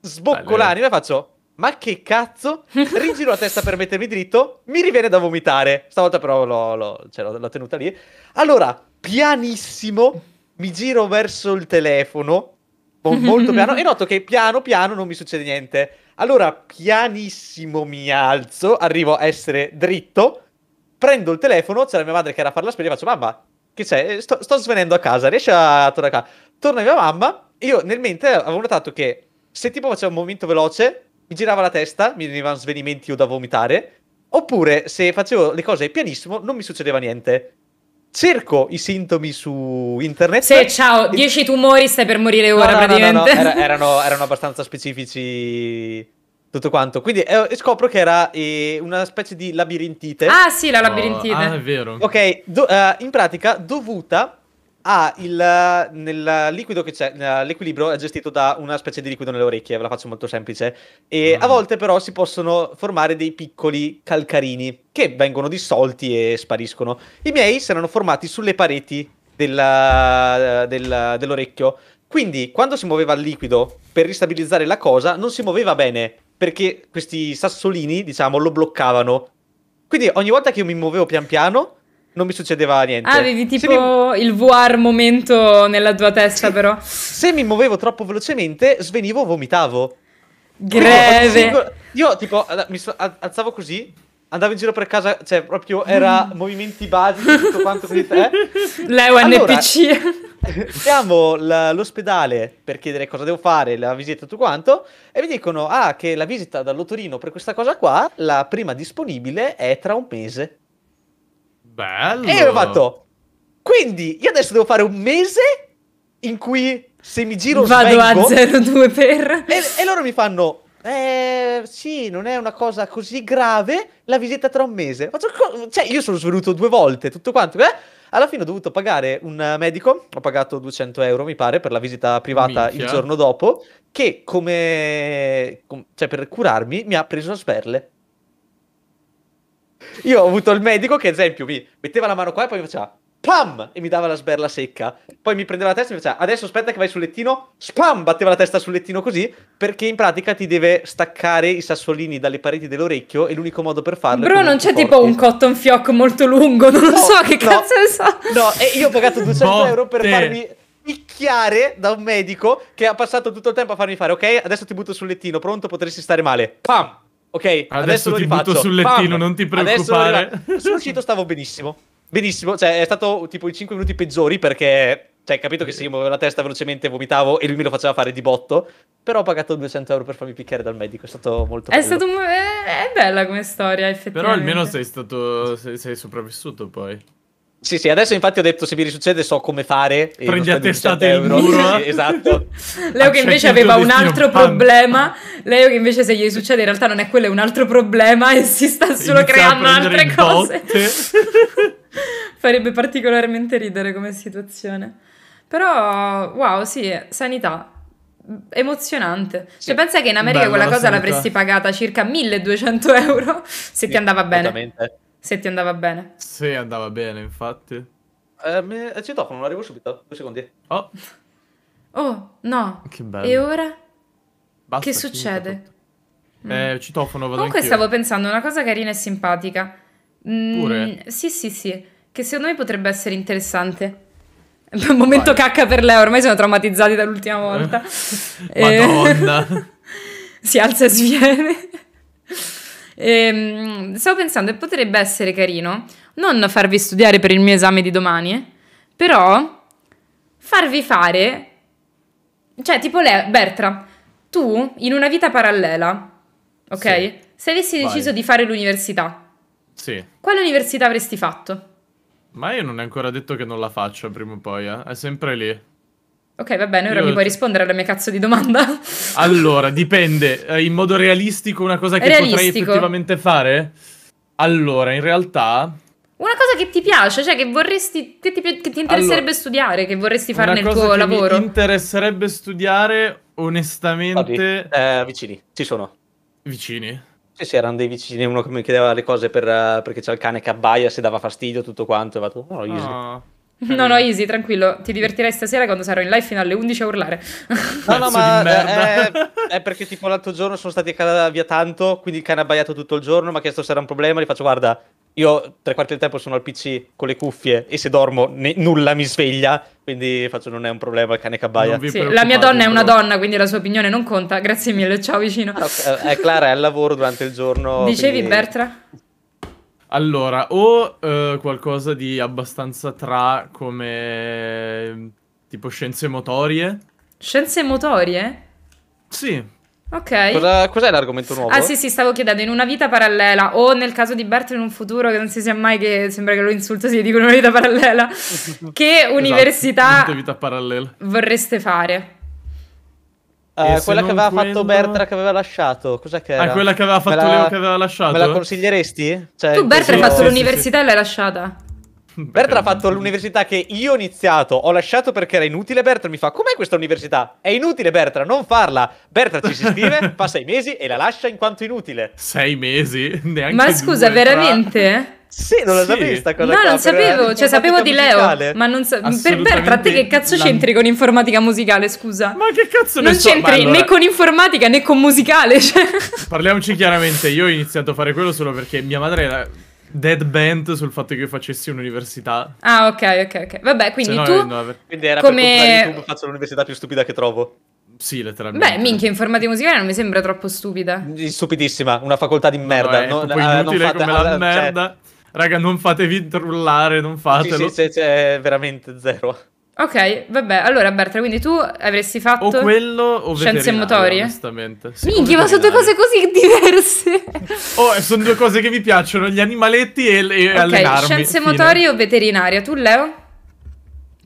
Sbocco l'anima e faccio, ma che cazzo? Rigiro la testa per mettermi dritto, mi riviene da vomitare. Stavolta però l'ho, l'ho, cioè, l'ho, l'ho tenuta lì. Allora, pianissimo, mi giro verso il telefono, molto piano, e noto che piano piano non mi succede niente. Allora, pianissimo mi alzo, arrivo a essere dritto, prendo il telefono, c'era mia madre che era a fare la spesa, e faccio, mamma, che c'è? Eh, sto, sto svenendo a casa, riesci a tornare a casa? Torna mia mamma, io nel mente avevo notato che se tipo facevo un movimento veloce, mi girava la testa, mi venivano svenimenti o da vomitare, oppure se facevo le cose pianissimo non mi succedeva niente. Cerco i sintomi su internet. Sì, ciao, 10 e... tumori, stai per morire ora no, no, praticamente. No, Era, erano, erano abbastanza specifici tutto quanto. Quindi eh, scopro che era eh, una specie di labirintite. Ah, sì, la labirintite. Oh, ah, è vero. Ok, do, uh, in pratica dovuta Ah, il, nel liquido che c'è, eh, l'equilibrio è gestito da una specie di liquido nelle orecchie, ve la faccio molto semplice. E mm. a volte però si possono formare dei piccoli calcarini che vengono dissolti e spariscono. I miei si erano formati sulle pareti della, eh, della, dell'orecchio. Quindi, quando si muoveva il liquido per ristabilizzare la cosa, non si muoveva bene perché questi sassolini, diciamo, lo bloccavano. Quindi, ogni volta che io mi muovevo pian piano non mi succedeva niente. Ah, avevi tipo mi... il VR momento nella tua testa, sì. però. Se mi muovevo troppo velocemente, svenivo, o vomitavo. Greve. Io, tipo, mi so... alzavo così, andavo in giro per casa, cioè, proprio era mm. movimenti basici, tutto quanto così te. Leo allora, NPC. Chiamo l'ospedale per chiedere cosa devo fare, la visita e tutto quanto, e mi dicono, ah, che la visita dall'otorino per questa cosa qua, la prima disponibile è tra un mese. Bello. E io ho fatto. Quindi io adesso devo fare un mese in cui se mi giro Vado svengo, a 02 per. E, e loro mi fanno. Eh, sì, non è una cosa così grave. La visita tra un mese. Co- cioè, io sono svenuto due volte, tutto quanto. Eh? Alla fine ho dovuto pagare un medico. Ho pagato 200 euro, mi pare, per la visita privata Minchia. il giorno dopo. Che come. Com- cioè, per curarmi mi ha preso a sperle. Io ho avuto il medico che, ad esempio, mi metteva la mano qua e poi mi faceva pam! E mi dava la sberla secca. Poi mi prendeva la testa e mi faceva, adesso aspetta che vai sul lettino, spam! Batteva la testa sul lettino così, perché in pratica ti deve staccare i sassolini dalle pareti dell'orecchio e l'unico modo per farlo... Bro, non c'è forti. tipo un cotton fioc molto lungo, non lo so, che no, cazzo ne so. No, e io ho pagato 200 Botte. euro per farmi picchiare da un medico che ha passato tutto il tempo a farmi fare, ok, adesso ti butto sul lettino, pronto, potresti stare male. Pam! Ok, adesso, adesso lo ti rifaccio. butto sul lettino, Bam! non ti preoccupare. Sono uscito, stavo benissimo. Benissimo, cioè è stato tipo i 5 minuti peggiori perché cioè, capito che se io muovevo la testa velocemente vomitavo e lui me lo faceva fare di botto. Però ho pagato 200 euro per farmi picchiare dal medico. È stato molto bello. È, stato, è, è bella come storia, effettivamente. Però almeno sei stato. Sei, sei sopravvissuto poi. Sì, sì, adesso infatti ho detto se vi risuccede so come fare. E Prendi a testate il euro. muro. Sì, esatto. Leo che invece aveva un altro problema. Leo che invece se gli succede in realtà non è quello, è un altro problema e si sta solo Inizia creando altre cose. Farebbe particolarmente ridere come situazione. Però, wow, sì, sanità. Emozionante. Sì. Cioè, pensa che in America Bella quella cosa l'avresti pagata circa 1200 euro se sì, ti andava bene. Esattamente. Se ti andava bene. Se andava bene, infatti. Eh, mi... Citofono, eh, non arrivo subito. Due secondi. Oh. Oh, no. Che bello. E ora? Basta, che succede? Eh, mm. Eh, citofono, vado Comunque anch'io. stavo pensando una cosa carina e simpatica. Mm, Pure? Sì, sì, sì. Che secondo me potrebbe essere interessante. Momento cacca per lei, ormai sono traumatizzati dall'ultima volta. Eh, Madonna. Eh, si alza e sviene. Ehm, stavo pensando potrebbe essere carino non farvi studiare per il mio esame di domani, però farvi fare, cioè tipo lei, Bertra, tu in una vita parallela, ok? Sì. Se avessi Vai. deciso di fare l'università, sì. quale università avresti fatto? Ma io non ho ancora detto che non la faccio prima o poi, eh? è sempre lì. Ok, va bene, ora Io... mi puoi rispondere alla mia cazzo di domanda. allora, dipende. Eh, in modo realistico una cosa che realistico. potrei effettivamente fare? Allora, in realtà... Una cosa che ti piace, cioè che vorresti... che ti, che ti interesserebbe allora, studiare, che vorresti fare nel tuo lavoro. Mi interesserebbe studiare, onestamente... Oddio. Eh, vicini, ci sono. Vicini? Sì, sì, erano dei vicini, uno che mi chiedeva le cose per, uh, perché c'è il cane che abbaia, se dava fastidio, tutto quanto, e vado, oh, no, No. No, no, easy, tranquillo. Ti divertirai stasera quando sarò in live fino alle 11 a urlare. No, no, ma è, eh, eh, è, perché tipo l'altro giorno sono stati a casa via tanto, quindi il cane ha abbaiato tutto il giorno, mi ha chiesto se era un problema, gli faccio guarda, io tre quarti del tempo sono al PC con le cuffie e se dormo ne- nulla mi sveglia, quindi faccio non è un problema il cane che abbaia. Sì, la mia donna è una donna, quindi la sua opinione non conta. Grazie mille, ciao vicino. No, ah, eh, è Clara è al lavoro durante il giorno. Dicevi quindi... Bertra? Allora, o eh, qualcosa di abbastanza tra come tipo scienze motorie. Scienze motorie? Sì. Ok. Cosa, cos'è l'argomento nuovo? Ah sì sì, stavo chiedendo, in una vita parallela o nel caso di Bertolo in un futuro che non si sia mai che sembra che lo insulto si dica una vita parallela, che università esatto, università vita parallela. vorreste fare? Uh, quella che aveva quello... fatto Bertra che aveva lasciato, cos'è che ah, era? Ah, quella che aveva fatto la... Leo che aveva lasciato? Me la consiglieresti? Cioè, tu Bertra hai fatto sì, l'università sì, sì. e l'hai lasciata? Bertra ha fatto l'università che io ho iniziato, ho lasciato perché era inutile. Bertra mi fa: Com'è questa università? È inutile, Bertra, non farla. Bertra ci si iscrive, fa sei mesi e la lascia in quanto inutile. Sei mesi? Neanche Ma scusa, due, veramente? Tra... Sì, non l'avevo sì. sapevi cosa. No, qua, non sapevo, cioè sapevo di musicale. Leo, ma non sapevo. Per Bertra, te che cazzo la... c'entri con informatica musicale, scusa? Ma che cazzo ne Non so? c'entri allora... né con informatica né con musicale. Cioè. Parliamoci chiaramente, io ho iniziato a fare quello solo perché mia madre era dead bent sul fatto che io facessi un'università. Ah, ok, ok, ok. Vabbè, quindi no, tu eh, no, quindi era come YouTube faccio l'università più stupida che trovo. Sì, letteralmente. Beh, minchia, informatica musicale non mi sembra troppo stupida. Stupidissima, una facoltà di merda. No, no, è ah, non, fate, come ah, la cioè merda. Cioè... Raga, non fatevi trullare, non fatelo. Sì, sì, sì, veramente zero. Ok, vabbè, allora Bertra, quindi tu avresti fatto o quello o scienze motorie? Onestamente. Minchia, ma sono due cose così diverse. oh, sono due cose che mi piacciono, gli animaletti e, e okay, allenarmi. scienze fine. motorie o veterinaria? Tu Leo?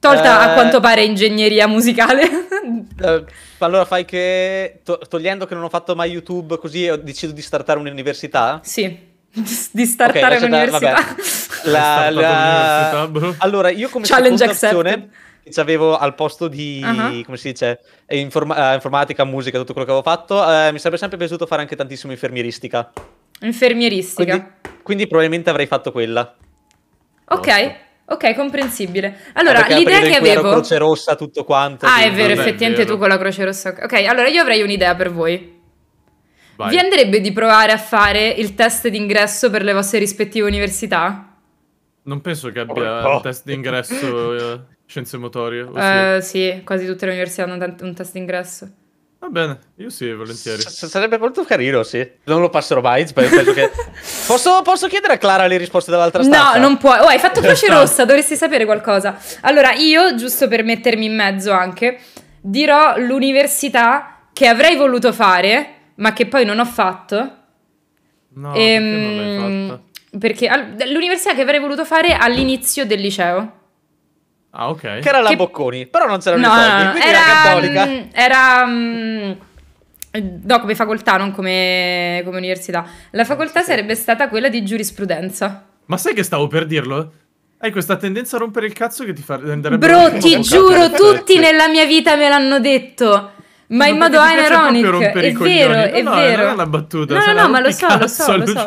Tolta eh... a quanto pare ingegneria musicale. Eh, allora fai che to- togliendo che non ho fatto mai YouTube, così ho deciso di startare un'università? Sì di startare okay, l'università. Vabbè. La, la... allora, io come Challenge seconda opzione, avevo al posto di, uh-huh. come si dice, informa- eh, informatica, musica, tutto quello che avevo fatto, eh, mi sarebbe sempre piaciuto fare anche tantissimo infermieristica. Infermieristica. Quindi, quindi probabilmente avrei fatto quella. Ok. Ok, comprensibile. Allora, Perché l'idea che avevo... La Croce Rossa, tutto quanto. Ah, è vero, effettivamente vero. tu con la Croce Rossa. Ok, allora io avrei un'idea per voi. Vai. Vi andrebbe di provare a fare il test d'ingresso per le vostre rispettive università? Non penso che oh, abbia oh, il test d'ingresso. Eh, Scienze motorie? Uh, sì. quasi tutte le università hanno un, test d'ingresso. Va bene, io sì, volentieri. S- sarebbe molto carino, sì. Non lo passerò mai, penso che... posso, posso, chiedere a Clara le risposte dall'altra stanza? No, non puoi. Oh, hai fatto croce rossa, dovresti sapere qualcosa. Allora, io, giusto per mettermi in mezzo anche, dirò l'università che avrei voluto fare, ma che poi non ho fatto. No, ehm, perché non l'hai ehm, fatta? Perché all'università che avrei voluto fare all'inizio del liceo. Ah, ok. Che era la che... Bocconi, però non c'erano no, i soldi, no, no. era, era cattolica. Mh, mm, era... Mh, mm, no, come facoltà, non come, come università. La facoltà sì. sarebbe stata quella di giurisprudenza. Ma sai che stavo per dirlo? Hai questa tendenza a rompere il cazzo che ti fa andare a Bro, ti giuro, tutti nella mia vita me l'hanno detto ma in modo ironico, è vero, no, è no, vero. Non è una battuta, no, no, no, ma lo so, lo so, lo so,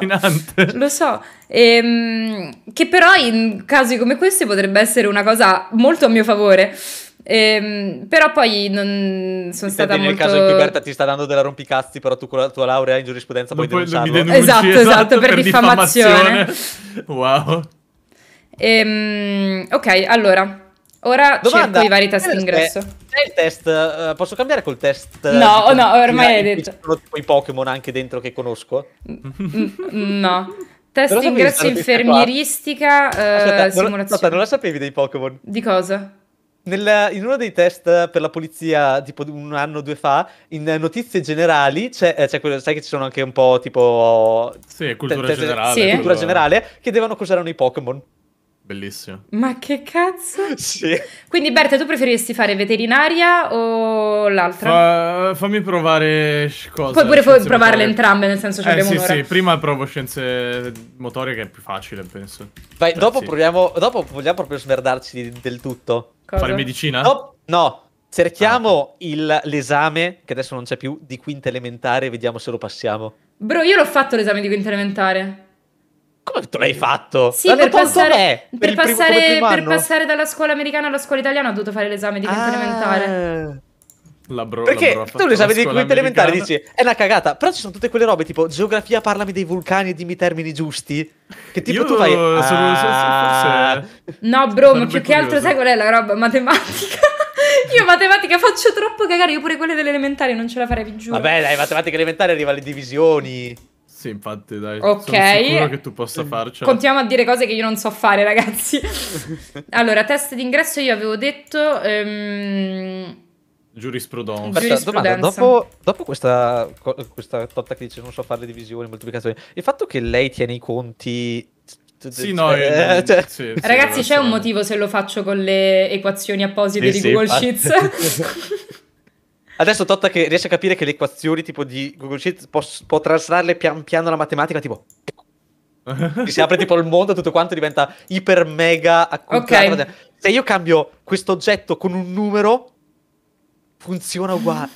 lo so. Ehm, che però in casi come questi potrebbe essere una cosa molto a mio favore. Ehm, però poi non sono stata molto... nel caso in cui Berta ti sta dando della rompicazzi però tu con la tua laurea in giurisprudenza puoi poi denunciarlo esatto, esatto, esatto per, per diffamazione. diffamazione wow ehm, ok allora Ora Domanda, cerco i vari test d'ingresso. C'è il test? Uh, posso cambiare col test? Eh, no, uh, no, ormai hai detto. Ci sono tipo i Pokémon anche dentro che conosco? Mm, mm, mm, no. Test d'ingresso infermieristica, uh, Aspetta, simulazione. Non, la, non la sapevi dei Pokémon? Di cosa? Nel, in uno dei test per la polizia, tipo un anno o due fa, in notizie generali, c'è, c'è quello, sai che ci sono anche un po' tipo... Sì, cultura te, te, generale. Sì. Cultura generale, chiedevano cos'erano i Pokémon. Bellissimo. Ma che cazzo? sì. Quindi Berta, tu preferiresti fare veterinaria o l'altra? Fa... fammi provare cosa. Puoi pure provarle motorie. entrambe, nel senso che eh, abbiamo sì, un'ora. Sì, prima provo scienze motorie che è più facile, penso. Vai, cioè, dopo sì. proviamo dopo vogliamo proprio smerdarci del tutto. Cosa? Fare medicina? No, no. Cerchiamo ah. l'esame, che adesso non c'è più, di quinta elementare vediamo se lo passiamo. Bro, io l'ho fatto l'esame di quinta elementare. Come l'hai fatto? Sì, per passare, per, per, passare, per passare, dalla scuola americana alla scuola italiana ho dovuto fare l'esame di quinta ah. elementare. La bro, Perché la bro tu l'esame di quinta elementare dici è una cagata, però ci sono tutte quelle robe tipo geografia, parlami dei vulcani e dimmi i termini giusti. Che tipo Io tu fai. Sono, ah... forse... No, bro, ma più che altro sai qual è la roba? Matematica. Io matematica faccio troppo cagare, io pure quelle dell'elementare non ce la farei, più giù. Vabbè, dai, matematica elementare arriva alle divisioni. Sì, infatti, dai. Ok. Sono sicuro che tu possa farcela. Continuiamo a dire cose che io non so fare, ragazzi. allora, test d'ingresso io avevo detto... Ehm... Giurisprudenza. Aspetta, domanda, dopo, dopo questa, questa totta che dice non so fare le divisioni, moltiplicazioni, il fatto che lei tiene i conti sì, no, eh, cioè... sì, sì, ragazzi, c'è un motivo se lo faccio con le equazioni apposite di Google Sheets. Adesso Totta che riesce a capire che le equazioni tipo di Google Sheets può, può traslarle pian piano alla matematica, tipo... Ti si apre tipo il mondo, tutto quanto diventa iper mega accurato. Okay. Se io cambio questo oggetto con un numero, funziona uguale.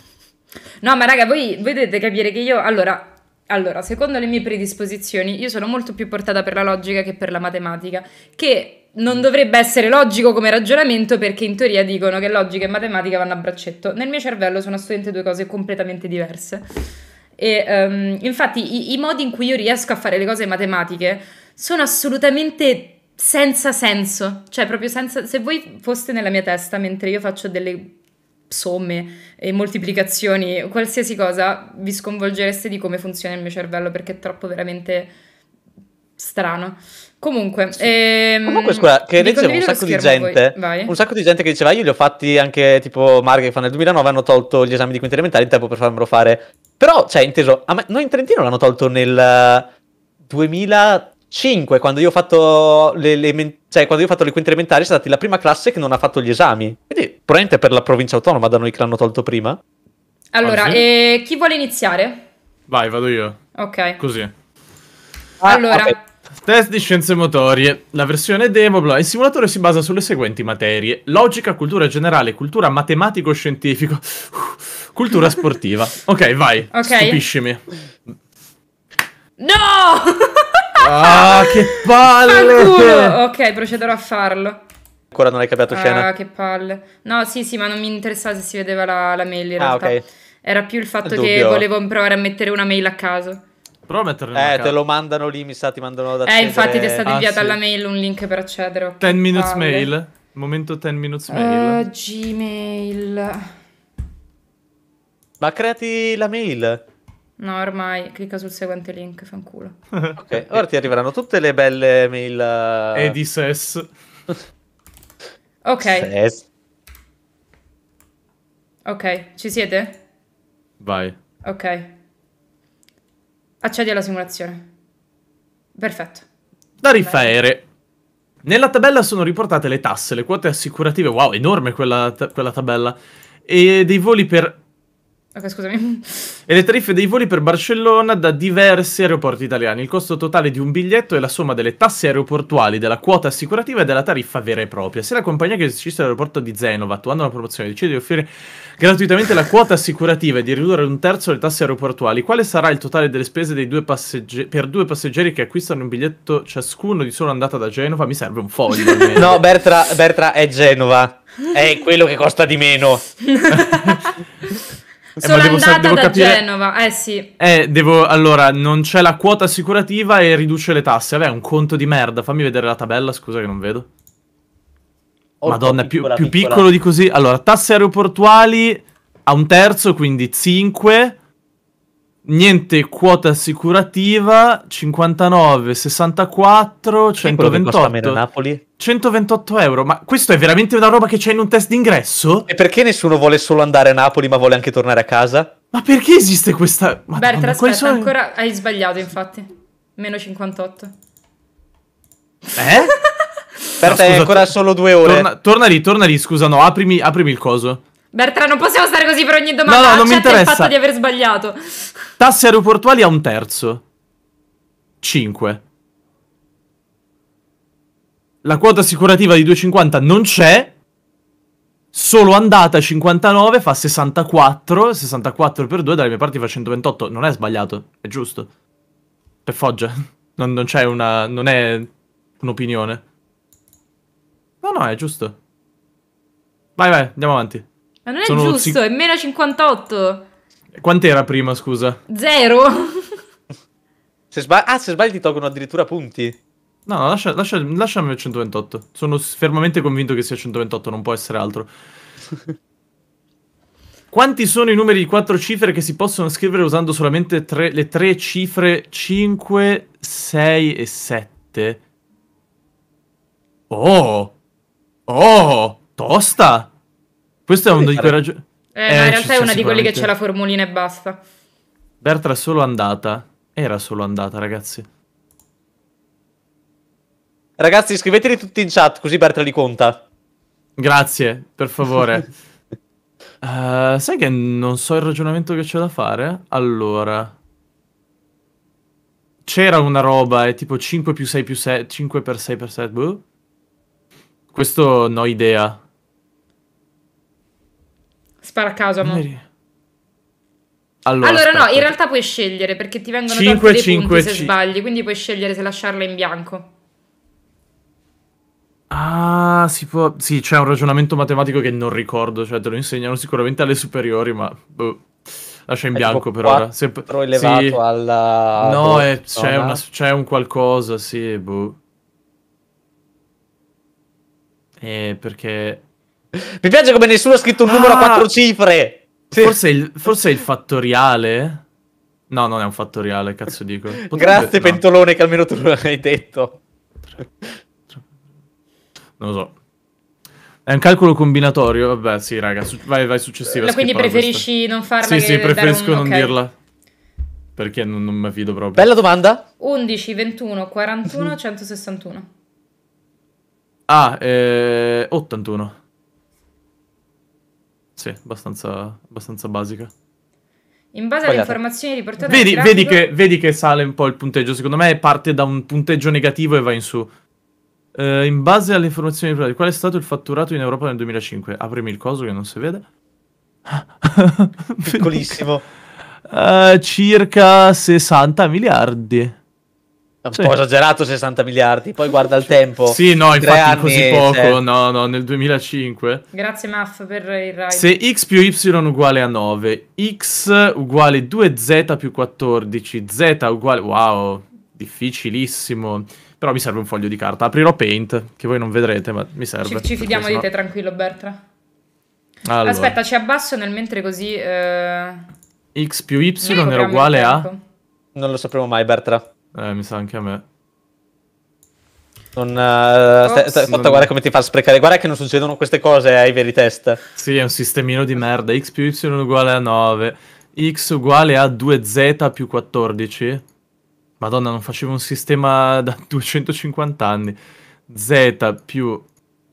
No, ma raga, voi, voi dovete capire che io, allora, allora, secondo le mie predisposizioni, io sono molto più portata per la logica che per la matematica, che non mm. dovrebbe essere logico come ragionamento perché in teoria dicono che logica e matematica vanno a braccetto. Nel mio cervello sono assolutamente due cose completamente diverse. E um, infatti i, i modi in cui io riesco a fare le cose matematiche sono assolutamente senza senso, cioè proprio senza se voi foste nella mia testa mentre io faccio delle somme e moltiplicazioni, qualsiasi cosa, vi sconvolgereste di come funziona il mio cervello perché è troppo veramente strano. Comunque, sì. ehm, comunque scusa, che leggevo un sacco di gente, un sacco di gente che diceva io li ho fatti anche tipo Marga che fa nel 2009 hanno tolto gli esami di quinta elementare in tempo per farmelo fare. Però, cioè, inteso, a me, noi in Trentino l'hanno tolto nel 2000 eh, 5, quando io ho fatto le, le, cioè, quando io ho fatto le quinte elementari, sono stati la prima classe che non ha fatto gli esami. Quindi, probabilmente per la provincia autonoma da noi che l'hanno tolto prima. Allora, eh, chi vuole iniziare? Vai, vado io. Ok. Così. Ah, allora. Okay. Test di scienze motorie. La versione demo, bla. Il simulatore si basa sulle seguenti materie: logica, cultura generale, cultura matematico-scientifico, cultura sportiva. Ok, vai. Ok. Stupiscimi. No! Ah, che palle! Ok, procederò a farlo. Ancora non hai cambiato ah, scena? Ah, che palle. No, sì, sì, ma non mi interessava se si vedeva la, la mail in ah, ok. Era più il fatto Dubbio. che volevo provare a mettere una mail a caso. Prova a metterla mettere eh, una Eh, te lo mandano lì, mi sa, ti mandano da Eh, infatti ti è stato Ah, inviato sì. alla mail un link per accedere. ok, 10 minutes palle. mail. Momento 10 minutes mail. Eh, Gmail. Ma creati la mail. No, ormai clicca sul seguente link, fanculo. ok, ora ti arriveranno tutte le belle mail. Uh... E di SES. ok. SES. Ok, ci siete? Vai. Ok. Accedi alla simulazione. Perfetto. Da rifaere. Nella tabella sono riportate le tasse, le quote assicurative. Wow, enorme quella, quella tabella. E dei voli per Ok, scusami. E le tariffe dei voli per Barcellona da diversi aeroporti italiani. Il costo totale di un biglietto è la somma delle tasse aeroportuali, della quota assicurativa e della tariffa vera e propria. Se la compagnia che gestisce l'aeroporto di Genova, attuando una promozione, decide di offrire gratuitamente la quota assicurativa e di ridurre un terzo le tasse aeroportuali, quale sarà il totale delle spese dei due passegge- per due passeggeri che acquistano un biglietto ciascuno di solo andata da Genova? Mi serve un foglio. no, Bertra, Bertra è Genova. È quello che costa di meno. Eh, Sono eh, andata devo capire... Genova, eh sì. Eh, devo... Allora, non c'è la quota assicurativa e riduce le tasse. Vabbè, è un conto di merda. Fammi vedere la tabella, scusa che non vedo. Oh, Madonna, piccola, più, più piccola. piccolo di così. Allora, tasse aeroportuali a un terzo, quindi 5 niente quota assicurativa 59 64 128 128 euro ma questo è veramente una roba che c'è in un test d'ingresso e perché nessuno vuole solo andare a Napoli ma vuole anche tornare a casa ma perché esiste questa Bertra aspetta sono... ancora hai sbagliato infatti meno 58 eh? Berta no, ah, è ancora solo due ore torna, torna lì torna lì scusa no aprimi, aprimi il coso Bertra, non possiamo stare così per ogni domanda. No, no, non mi interessa. il fatto di aver sbagliato. Tasse aeroportuali a un terzo. 5. La quota assicurativa di 2,50 non c'è. Solo andata 59 fa 64. 64 per 2 dalle mie parti fa 128. Non è sbagliato, è giusto. Per Foggia. Non, non c'è una... non è un'opinione. No, no, è giusto. Vai, vai, andiamo avanti. Ma non è Sono giusto, si... è meno 58. Quant'era prima, scusa? Zero. se sbag- ah, se sbagli ti tolgono addirittura punti. No, lascia, lascia, lasciami 128. Sono fermamente convinto che sia 128, non può essere altro. Quanti sono i numeri di quattro cifre che si possono scrivere usando solamente tre, le tre cifre 5, 6 e 7? Oh! Oh! Tosta! Questo è uno di quei ragionamenti. Eh, eh, in realtà è una di quelli che c'è la formulina e basta. Bertra è solo andata. Era solo andata, ragazzi. Ragazzi, scriveteli tutti in chat, così Bertra li conta. Grazie, per favore. uh, sai che non so il ragionamento che c'è da fare? Allora... C'era una roba, è eh, tipo 5 più 6 più 7, 5 per 6 per 7, boh. Questo no idea. Spara a caso, amore. Allora, allora no, in realtà puoi scegliere perché ti vengono 5, dei 5, punti 5. se sbagli, quindi puoi scegliere se lasciarla in bianco. Ah, si può... Sì, c'è un ragionamento matematico che non ricordo, cioè te lo insegnano sicuramente alle superiori, ma... Boh. Lascia in è bianco per ora. Se... elevato sì. alla... No, è... c'è, una... c'è, un qualcosa, sì, boh. Eh, perché... Mi piace come nessuno ha scritto un numero ah, a quattro cifre. Sì. Forse, il, forse il fattoriale? No, non è un fattoriale, cazzo dico. Potrebbe, Grazie, no. Pentolone, che almeno tu non l'hai detto. Non lo so. È un calcolo combinatorio? Vabbè, sì, raga, su- vai, vai successiva. No, quindi preferisci questa. non farla? Sì, sì, preferisco un... non okay. dirla. Perché non, non mi fido proprio. Bella domanda. 11, 21, 41, 161. Ah, eh, 81. Sì, abbastanza, abbastanza basica. In base alle informazioni riportate vedi, grafico... vedi, che, vedi, che, sale un po' il punteggio. Secondo me parte da un punteggio negativo e va in su. Uh, in base alle informazioni riportate, qual è stato il fatturato in Europa nel 2005? Aprimi il coso che non si vede. Piccolissimo. Uh, circa 60 miliardi. È un sì. po' esagerato 60 miliardi, poi guarda il tempo. Sì, no, infatti anni, così cioè. poco, certo. no, no, nel 2005. Grazie Maff per il ride. Se x più y uguale a 9, x uguale 2z più 14, z uguale... Wow, difficilissimo. Però mi serve un foglio di carta. Aprirò Paint, che voi non vedrete, ma mi serve. Ci, ci fidiamo di no. te, tranquillo Bertra. Allora. Aspetta, ci abbasso nel mentre così... Eh... x più y era uguale a... Non lo sapremo mai, Bertra. Eh, mi sa anche a me. Non, uh, Ops, fatto, non... guarda come ti fa sprecare. Guarda che non succedono queste cose eh, ai veri test. Sì, è un sistemino di merda. X più Y uguale a 9. X uguale a 2Z più 14. Madonna, non facevo un sistema da 250 anni. Z più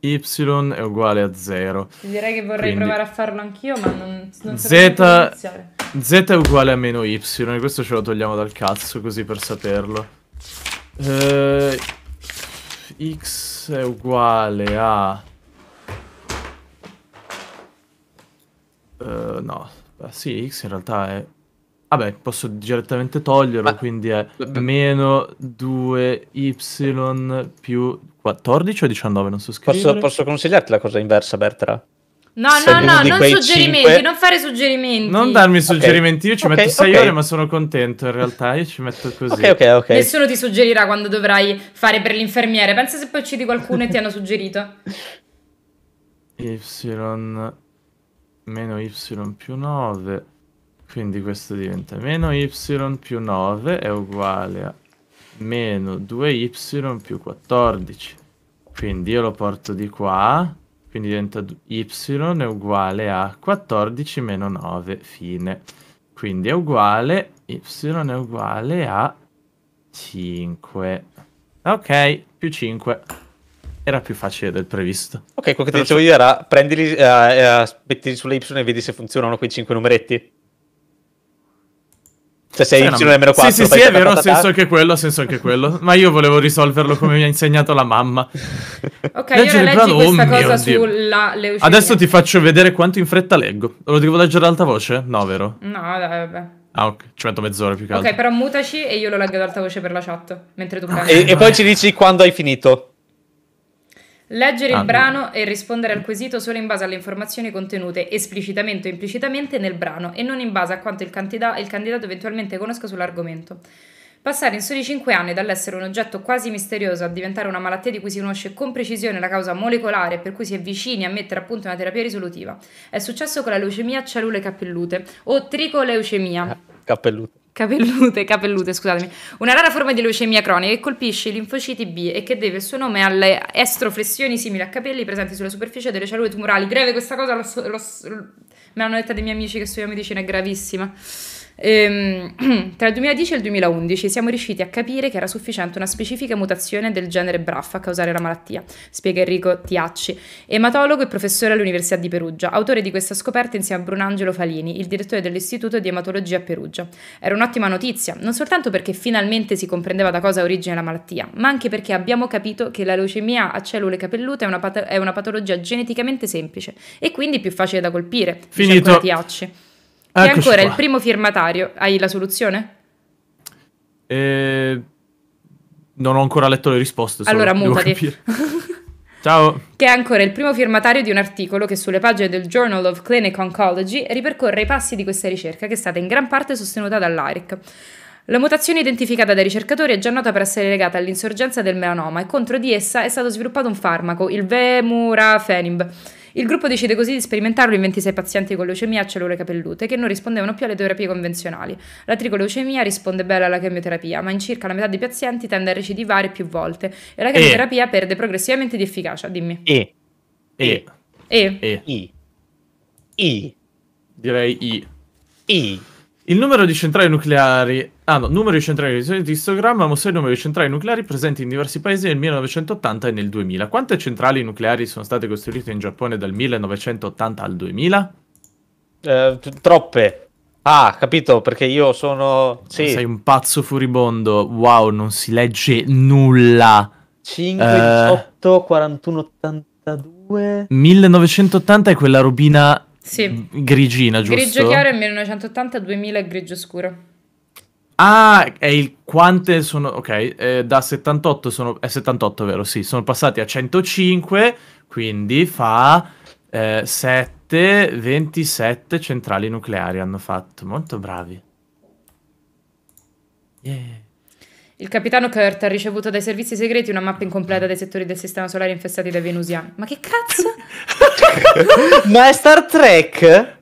Y è uguale a 0. Direi che vorrei Quindi... provare a farlo anch'io, ma non, non so Z Z è uguale a meno Y, questo ce lo togliamo dal cazzo così per saperlo. Eh, X è uguale a... Uh, no, Beh, sì, X in realtà è... Vabbè, posso direttamente toglierlo, Ma... quindi è meno 2Y più 14 o 19, non so scrivere. Posso, posso consigliarti la cosa inversa, Bertra? No, no, no, non suggerimenti, 5. non fare suggerimenti. Non darmi suggerimenti, okay. io ci okay, metto 6 okay. ore, ma sono contento in realtà, io ci metto così. Nessuno ti suggerirà quando dovrai fare per l'infermiere. Pensa se poi uccidi qualcuno e ti hanno suggerito. Y meno y più 9. Quindi questo diventa meno y più 9 è uguale a meno 2y più 14. Quindi io lo porto di qua quindi diventa y è uguale a 14 meno 9, fine. Quindi è uguale, y è uguale a 5. Ok, più 5. Era più facile del previsto. Ok, quello che ti dicevo io era prendili, uh, uh, mettili sulle y e vedi se funzionano quei 5 numeretti. Cioè sei in giro nemmeno 4. Sì, sì, sì, è vero, ha senso anche quello, ha senso anche quello. Ma io volevo risolverlo come mi ha insegnato la mamma. Ok, Leggere io leggi questa oh cosa sulla Adesso ti faccio vedere quanto in fretta leggo. Lo devo leggere ad alta voce? No, vero? No, vabbè. Ah, ok, ci metto mezz'ora più che altro. Ok, però mutaci e io lo leggo ad alta voce per la chat, mentre tu ah, prendi. E, e poi ci dici quando hai finito. Leggere il ah, brano e rispondere al quesito solo in base alle informazioni contenute esplicitamente o implicitamente nel brano e non in base a quanto il, candida- il candidato eventualmente conosca sull'argomento. Passare in soli 5 anni dall'essere un oggetto quasi misterioso a diventare una malattia di cui si conosce con precisione la causa molecolare per cui si è vicini a mettere a punto una terapia risolutiva. È successo con la leucemia a cellule capellute o tricoleucemia. Cappellute. Capellute, capellute, scusatemi. Una rara forma di leucemia cronica che colpisce i linfociti B e che deve il suo nome alle estroflessioni simili a capelli presenti sulla superficie delle cellule tumorali. Greve questa cosa, lo, lo, me l'hanno detta dei miei amici che studiano medicina, è gravissima. Ehm, tra il 2010 e il 2011 siamo riusciti a capire che era sufficiente una specifica mutazione del genere BRAF a causare la malattia, spiega Enrico Tiacci, ematologo e professore all'Università di Perugia, autore di questa scoperta insieme a Brunangelo Falini, il direttore dell'Istituto di Ematologia a Perugia. Era un'ottima notizia, non soltanto perché finalmente si comprendeva da cosa ha origine la malattia, ma anche perché abbiamo capito che la leucemia a cellule capellute è una, pat- è una patologia geneticamente semplice e quindi più facile da colpire. Finito. Tiacci. E ah, Eccoci ancora qua. il primo firmatario, hai la soluzione? Eh, non ho ancora letto le risposte. Allora mutati. Ciao. Che è ancora il primo firmatario di un articolo che sulle pagine del Journal of Clinic Oncology ripercorre i passi di questa ricerca che è stata in gran parte sostenuta dall'ARIC. La mutazione identificata dai ricercatori è già nota per essere legata all'insorgenza del melanoma e contro di essa è stato sviluppato un farmaco, il Vemurafenib il gruppo decide così di sperimentarlo in 26 pazienti con leucemia a cellule capellute che non rispondevano più alle terapie convenzionali. La tricoleucemia risponde bene alla chemioterapia, ma in circa la metà dei pazienti tende a recidivare più volte e la chemioterapia e. perde progressivamente di efficacia. Dimmi. E. E. E. e. I. I. Direi I. I. Il numero di centrali nucleari Ah, no, numero di centrali nucleari di istogramma mostra il numero centrali nucleari presenti in diversi paesi nel 1980 e nel 2000. Quante centrali nucleari sono state costruite in Giappone dal 1980 al 2000? Eh, troppe. Ah, capito, perché io sono... Sì. Sei un pazzo furibondo. Wow, non si legge nulla. 5, eh... 18, 41, 82... 1980 è quella robina sì. Mm, grigina, giusto? Grigio chiaro e 1980, 2000 è grigio scuro. Ah, è il quante sono... Ok, eh, da 78 sono... È 78, vero? Sì, sono passati a 105, quindi fa eh, 7, 27 centrali nucleari hanno fatto. Molto bravi. Yeah. Il capitano Kurt ha ricevuto dai servizi segreti una mappa incompleta dei settori del sistema solare infestati dai venusiani. Ma che cazzo? Ma è Star Trek?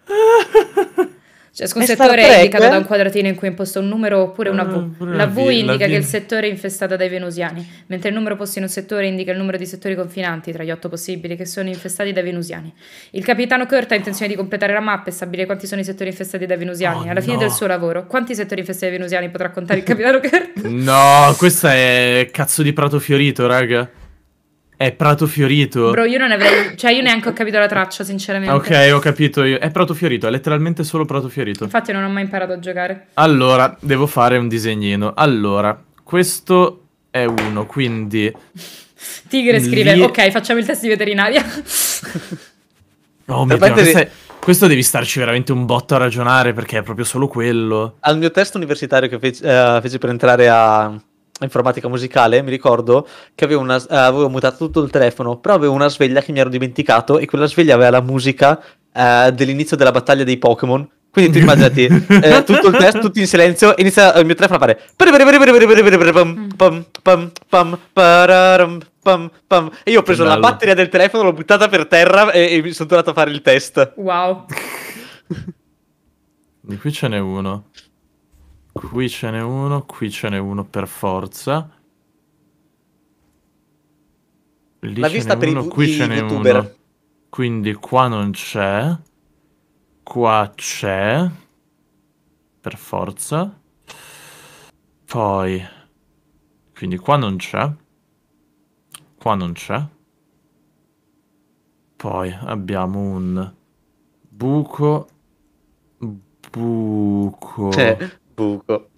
Cioè, un settore Trek, è indicato da eh? un quadratino in cui è imposto un numero oppure una ah, V. La V indica la v. che il settore è infestato dai venusiani, mentre il numero posto in un settore indica il numero di settori confinanti tra gli otto possibili che sono infestati dai venusiani. Il capitano Kurt ha intenzione di completare la mappa e stabilire quanti sono i settori infestati dai venusiani. Oh, Alla fine no. del suo lavoro, quanti settori infestati dai venusiani potrà contare il capitano Kurt? no, questo è cazzo di prato fiorito, raga. È Prato Fiorito. Bro, io non avrei. Cioè, io neanche ho capito la traccia, sinceramente. Ok, ho capito io. È Prato Fiorito, è letteralmente solo Prato Fiorito. Infatti, non ho mai imparato a giocare. Allora, devo fare un disegnino. Allora, questo è uno, quindi. Tigre scrive: Lì... Ok, facciamo il test di veterinaria. oh, mio Dio, questo, è... questo devi starci veramente un botto a ragionare perché è proprio solo quello. Al mio test universitario che feci, eh, feci per entrare a informatica musicale, mi ricordo che avevo, una, eh, avevo, mutato tutto il telefono, però avevo una sveglia che mi ero dimenticato e quella sveglia aveva la musica eh, dell'inizio della battaglia dei Pokémon. Quindi tu immaginati eh, tutto il test, tutti in silenzio, e inizia eh, il mio telefono a fare. E io ho preso la batteria del telefono, l'ho buttata per terra e, e sono tornato a fare il test. Wow. Di qui ce n'è uno. Qui ce n'è uno, qui ce n'è uno per forza. Lì La vista per uno, i, qui i ce n'è YouTuber. uno. Quindi qua non c'è. Qua c'è. Per forza. Poi. Quindi qua non c'è. Qua non c'è. Poi abbiamo un buco. Buco. C'è. Cioè, Buco.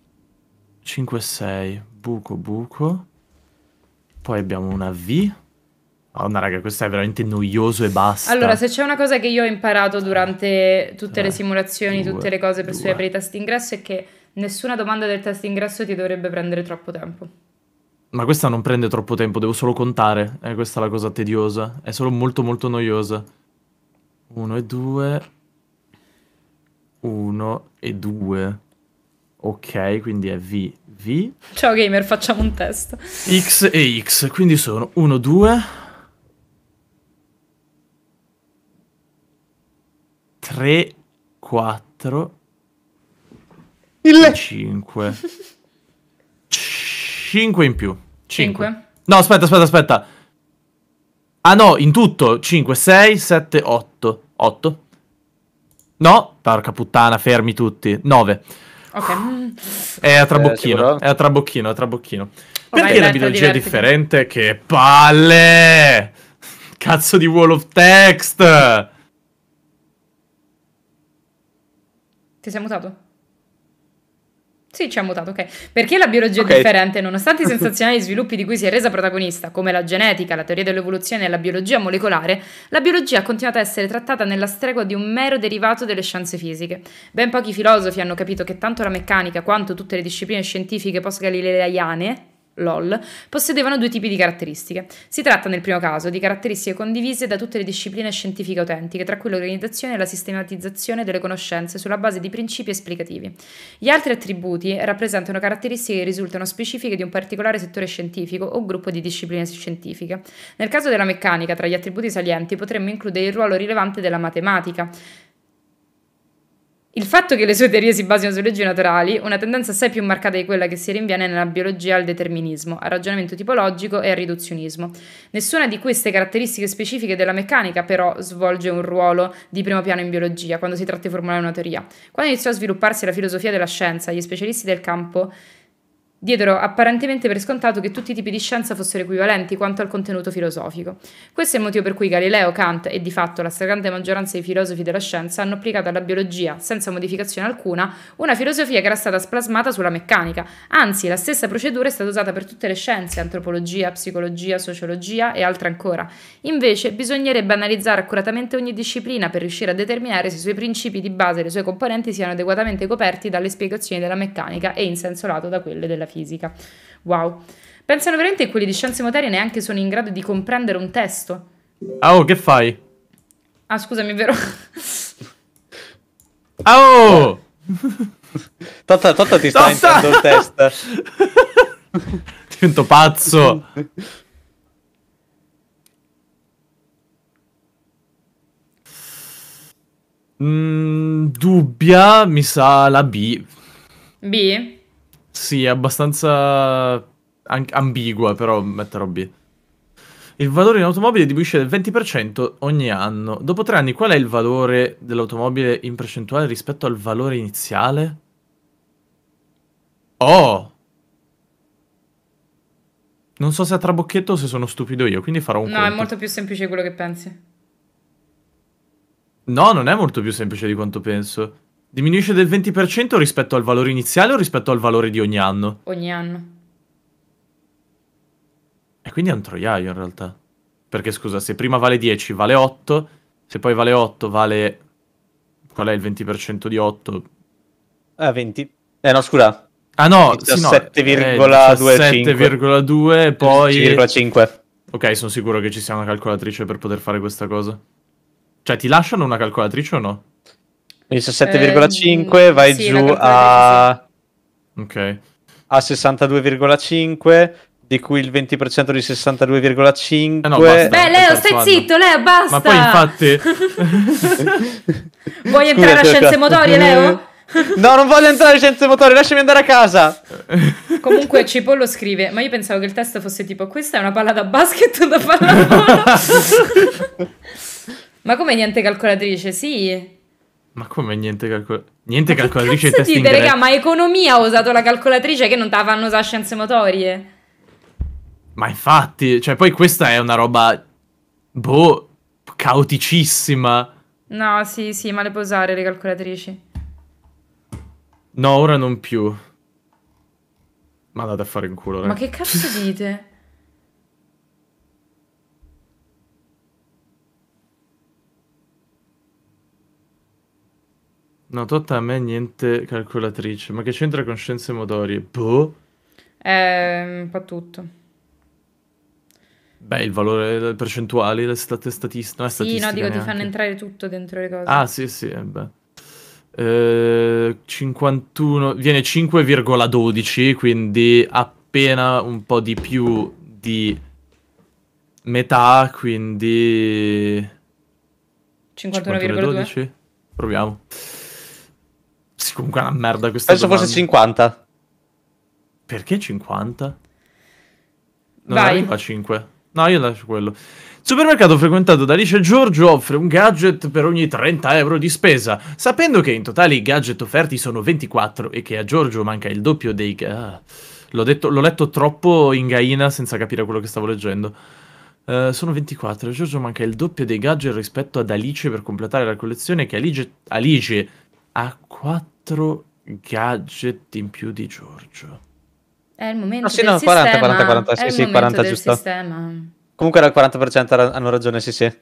5, 6, buco, buco. Poi abbiamo una V. Madonna, oh, raga, questo è veramente noioso e basta. Allora, se c'è una cosa che io ho imparato durante tutte le simulazioni, 2, tutte le cose per studiare per i test ingresso è che nessuna domanda del test ingresso ti dovrebbe prendere troppo tempo. Ma questa non prende troppo tempo, devo solo contare. Eh, questa è la cosa tediosa. È solo molto molto noiosa. 1 e 2. 1 e 2. Ok, quindi è V, V. Ciao gamer, facciamo un test. X e X, quindi sono 1, 2, 3, 4, 5. 5 in più. 5. No, aspetta, aspetta, aspetta. Ah no, in tutto 5, 6, 7, 8. 8. No, porca puttana, fermi tutti. 9. Ok. È a trabocchino, eh, è a trabocchino, è a trabocchino. Ormai Perché la biologia è differente? Che palle! Cazzo di wall of text! Ti sei mutato? Sì, ci ha mutato, ok. Perché la biologia okay. è differente? Nonostante i sensazionali sviluppi di cui si è resa protagonista, come la genetica, la teoria dell'evoluzione e la biologia molecolare, la biologia ha continuato a essere trattata nella stregua di un mero derivato delle scienze fisiche. Ben pochi filosofi hanno capito che tanto la meccanica quanto tutte le discipline scientifiche post-galileiane LOL, possedevano due tipi di caratteristiche. Si tratta nel primo caso di caratteristiche condivise da tutte le discipline scientifiche autentiche, tra cui l'organizzazione e la sistematizzazione delle conoscenze sulla base di principi esplicativi. Gli altri attributi rappresentano caratteristiche che risultano specifiche di un particolare settore scientifico o gruppo di discipline scientifiche. Nel caso della meccanica, tra gli attributi salienti potremmo includere il ruolo rilevante della matematica, il fatto che le sue teorie si basino su leggi naturali, una tendenza assai più marcata di quella che si rinviene nella biologia al determinismo, al ragionamento tipologico e al riduzionismo. Nessuna di queste caratteristiche specifiche della meccanica, però, svolge un ruolo di primo piano in biologia quando si tratta di formulare una teoria. Quando iniziò a svilupparsi la filosofia della scienza, gli specialisti del campo Diedero apparentemente per scontato che tutti i tipi di scienza fossero equivalenti quanto al contenuto filosofico. Questo è il motivo per cui Galileo, Kant e di fatto la stragrande maggioranza dei filosofi della scienza hanno applicato alla biologia, senza modificazione alcuna, una filosofia che era stata splasmata sulla meccanica. Anzi, la stessa procedura è stata usata per tutte le scienze, antropologia, psicologia, sociologia e altre ancora. Invece, bisognerebbe analizzare accuratamente ogni disciplina per riuscire a determinare se i suoi principi di base e le sue componenti siano adeguatamente coperti dalle spiegazioni della meccanica e in senso lato da quelle della metafisica. Wow. Pensano veramente che quelli di scienze motorie neanche sono in grado di comprendere un testo? Ah, oh, che fai? Ah, scusami, è vero. ah, oh! Totta, totta ti sta entrando il test. Divento pazzo. Mm, dubbia, mi sa la B. B? Sì, è abbastanza an- ambigua, però metterò B. Il valore di un'automobile diminuisce del 20% ogni anno. Dopo tre anni, qual è il valore dell'automobile in percentuale rispetto al valore iniziale? Oh! Non so se è trabocchetto o se sono stupido io, quindi farò un No, conto. è molto più semplice di quello che pensi. No, non è molto più semplice di quanto penso. Diminuisce del 20% rispetto al valore iniziale o rispetto al valore di ogni anno? Ogni anno. E quindi è un troiaio in realtà. Perché scusa, se prima vale 10 vale 8, se poi vale 8 vale... Qual è il 20% di 8? Eh, 20. Eh no, scusa. Ah no, 17,25. Sì, no, 17,2 poi... 17,5. Ok, sono sicuro che ci sia una calcolatrice per poter fare questa cosa. Cioè, ti lasciano una calcolatrice o no? 17,5 ehm, vai sì, giù a... Ok. A 62,5 di cui il 20% di 62,5. Eh no, basta, Beh, Leo, stai zitto, Leo, basta. Ma poi infatti... Vuoi entrare a scienze motorie, Leo? No, non voglio entrare a scienze motorie, lasciami andare a casa. Comunque Cipollo scrive, ma io pensavo che il test fosse tipo, questa è una palla da basket da pallavolo. ma come niente calcolatrice? Sì. Ma come niente, calcol- niente ma calcolatrice e test dite, in raga, ma economia ha usato la calcolatrice che non te la fanno usare scienze motorie. Ma infatti, cioè poi questa è una roba, boh, caoticissima. No, sì, sì, ma le puoi usare le calcolatrici. No, ora non più. Ma andate a fare in culo, raga. Ma che cazzo dite? No, Totta a me niente calcolatrice. Ma che c'entra con scienze motorie? Boh. Eh, fa tutto. Beh, il valore percentuale percentuali, le state No, sì, no, dico, neanche. ti fanno entrare tutto dentro le cose. Ah, sì, sì, eh beh. Eh, 51 viene 5,12 quindi appena un po' di più di metà quindi 51,12 proviamo comunque una merda questa Penso domanda. fosse 50. Perché 50? Non Vai. arriva a 5. No, io lascio quello. Supermercato frequentato da Alice e Giorgio offre un gadget per ogni 30 euro di spesa, sapendo che in totale i gadget offerti sono 24 e che a Giorgio manca il doppio dei... Ah, l'ho, detto, l'ho letto troppo in gaina senza capire quello che stavo leggendo. Uh, sono 24, a Giorgio manca il doppio dei gadget rispetto ad Alice per completare la collezione che Alice, Alice ha quattro gadget in più di Giorgio. È il momento no, ah, sì, del no, 40, sistema. 40, 40, 40, sì, sì, 40 giusto. Sistema. Comunque era il 40% hanno ragione, sì, sì.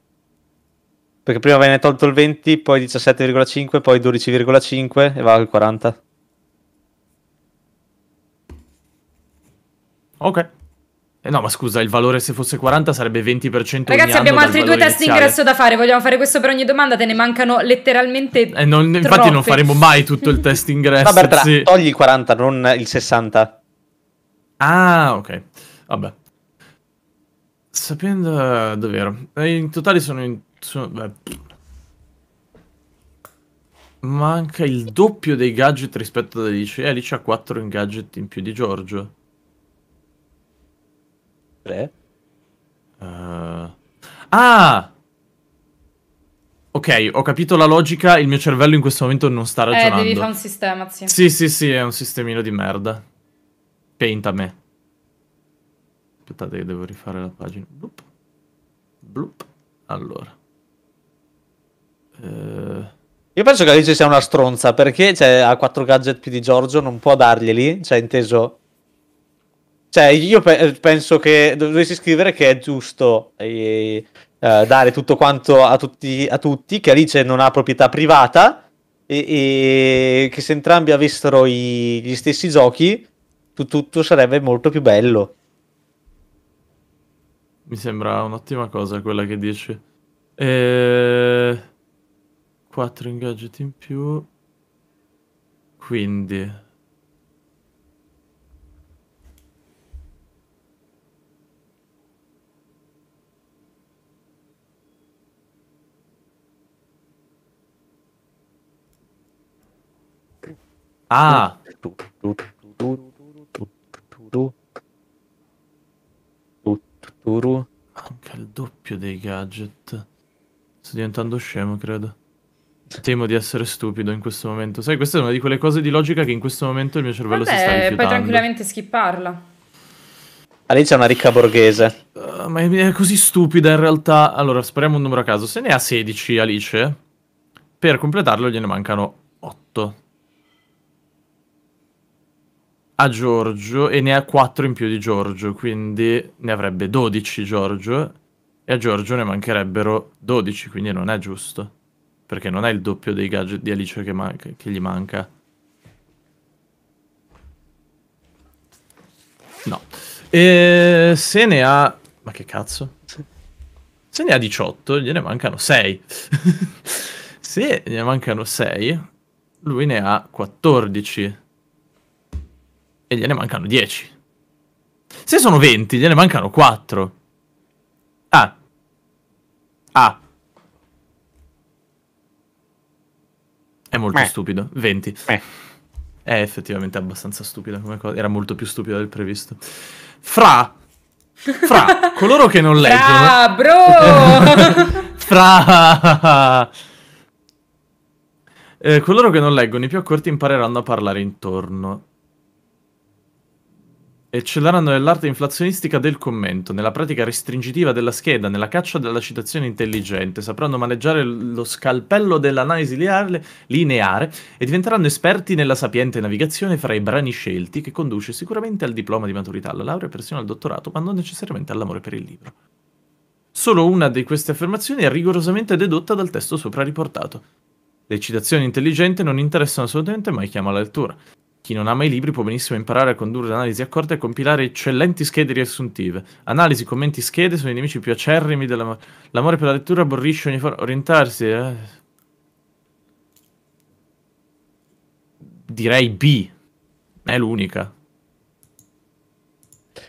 Perché prima viene tolto il 20, poi 17,5, poi 12,5 e va al 40. Ok. Eh no, ma scusa, il valore se fosse 40 sarebbe 20% Ragazzi, abbiamo altri due test ingresso da fare. Vogliamo fare questo per ogni domanda? Te ne mancano letteralmente. Eh, non, infatti, non faremo mai tutto il test ingresso. Vabbè, tra, sì. togli il 40, non il 60. Ah, ok. Vabbè. Sapendo, eh, davvero. Eh, in totale sono. In, sono beh. Manca il doppio dei gadget rispetto ad Alice. E eh, Alice ha 4 in gadget in più di Giorgio. 3. Uh... Eh, ah! Ok, ho capito la logica, il mio cervello in questo momento non sta ragionando. Eh, devi fare un sistema, sì. Sì, sì, sì, è un sistemino di merda. Paint me. Aspettate che devo rifare la pagina. Bloop. Bloop. Allora. Eh... Io penso che Alice sia una stronza, perché cioè, ha 4 gadget più di Giorgio, non può darglieli, cioè inteso cioè, io pe- penso che dovessi scrivere che è giusto eh, eh, dare tutto quanto a tutti, a tutti, che Alice non ha proprietà privata e, e che se entrambi avessero i, gli stessi giochi, tu- tutto sarebbe molto più bello. Mi sembra un'ottima cosa quella che dici. E... 4 gadget in più. Quindi... Ah! Manca il doppio dei gadget. Sto diventando scemo, credo. Temo di essere stupido in questo momento. Sai, questa è una di quelle cose di logica che in questo momento il mio cervello Vabbè, si sta rifiutando. puoi tranquillamente skipparla. Alice è una ricca borghese. Uh, ma è così stupida in realtà. Allora, spariamo un numero a caso. Se ne ha 16 Alice, per completarlo gliene mancano 8 a Giorgio e ne ha 4 in più di Giorgio, quindi ne avrebbe 12 Giorgio e a Giorgio ne mancherebbero 12, quindi non è giusto, perché non è il doppio dei gadget di Alice che, manca, che gli manca. No. E se ne ha... Ma che cazzo? Se ne ha 18, gliene mancano 6. se ne mancano 6, lui ne ha 14 e gliene mancano 10. Se sono 20, gliene mancano 4. Ah. Ah. È molto Beh. stupido. 20. Beh. È effettivamente abbastanza stupida come cosa. Era molto più stupida del previsto. Fra. Fra coloro che non leggono. Ah, bro! Fra. Eh, coloro che non leggono i più accorti impareranno a parlare intorno eccelleranno nell'arte inflazionistica del commento, nella pratica restringitiva della scheda, nella caccia della citazione intelligente, sapranno maneggiare lo scalpello dell'analisi lineare e diventeranno esperti nella sapiente navigazione fra i brani scelti che conduce sicuramente al diploma di maturità, alla laurea e persino al dottorato, ma non necessariamente all'amore per il libro. Solo una di queste affermazioni è rigorosamente dedotta dal testo sopra riportato. Le citazioni intelligenti non interessano assolutamente mai chi ama la lettura. Chi non ama i libri può benissimo imparare a condurre analisi accorte e compilare eccellenti schede riassuntive. Analisi, commenti, schede sono i nemici più acerrimi dell'amore. L'amore per la lettura aborrisce ogni forma. Orientarsi, eh. Direi B. È l'unica.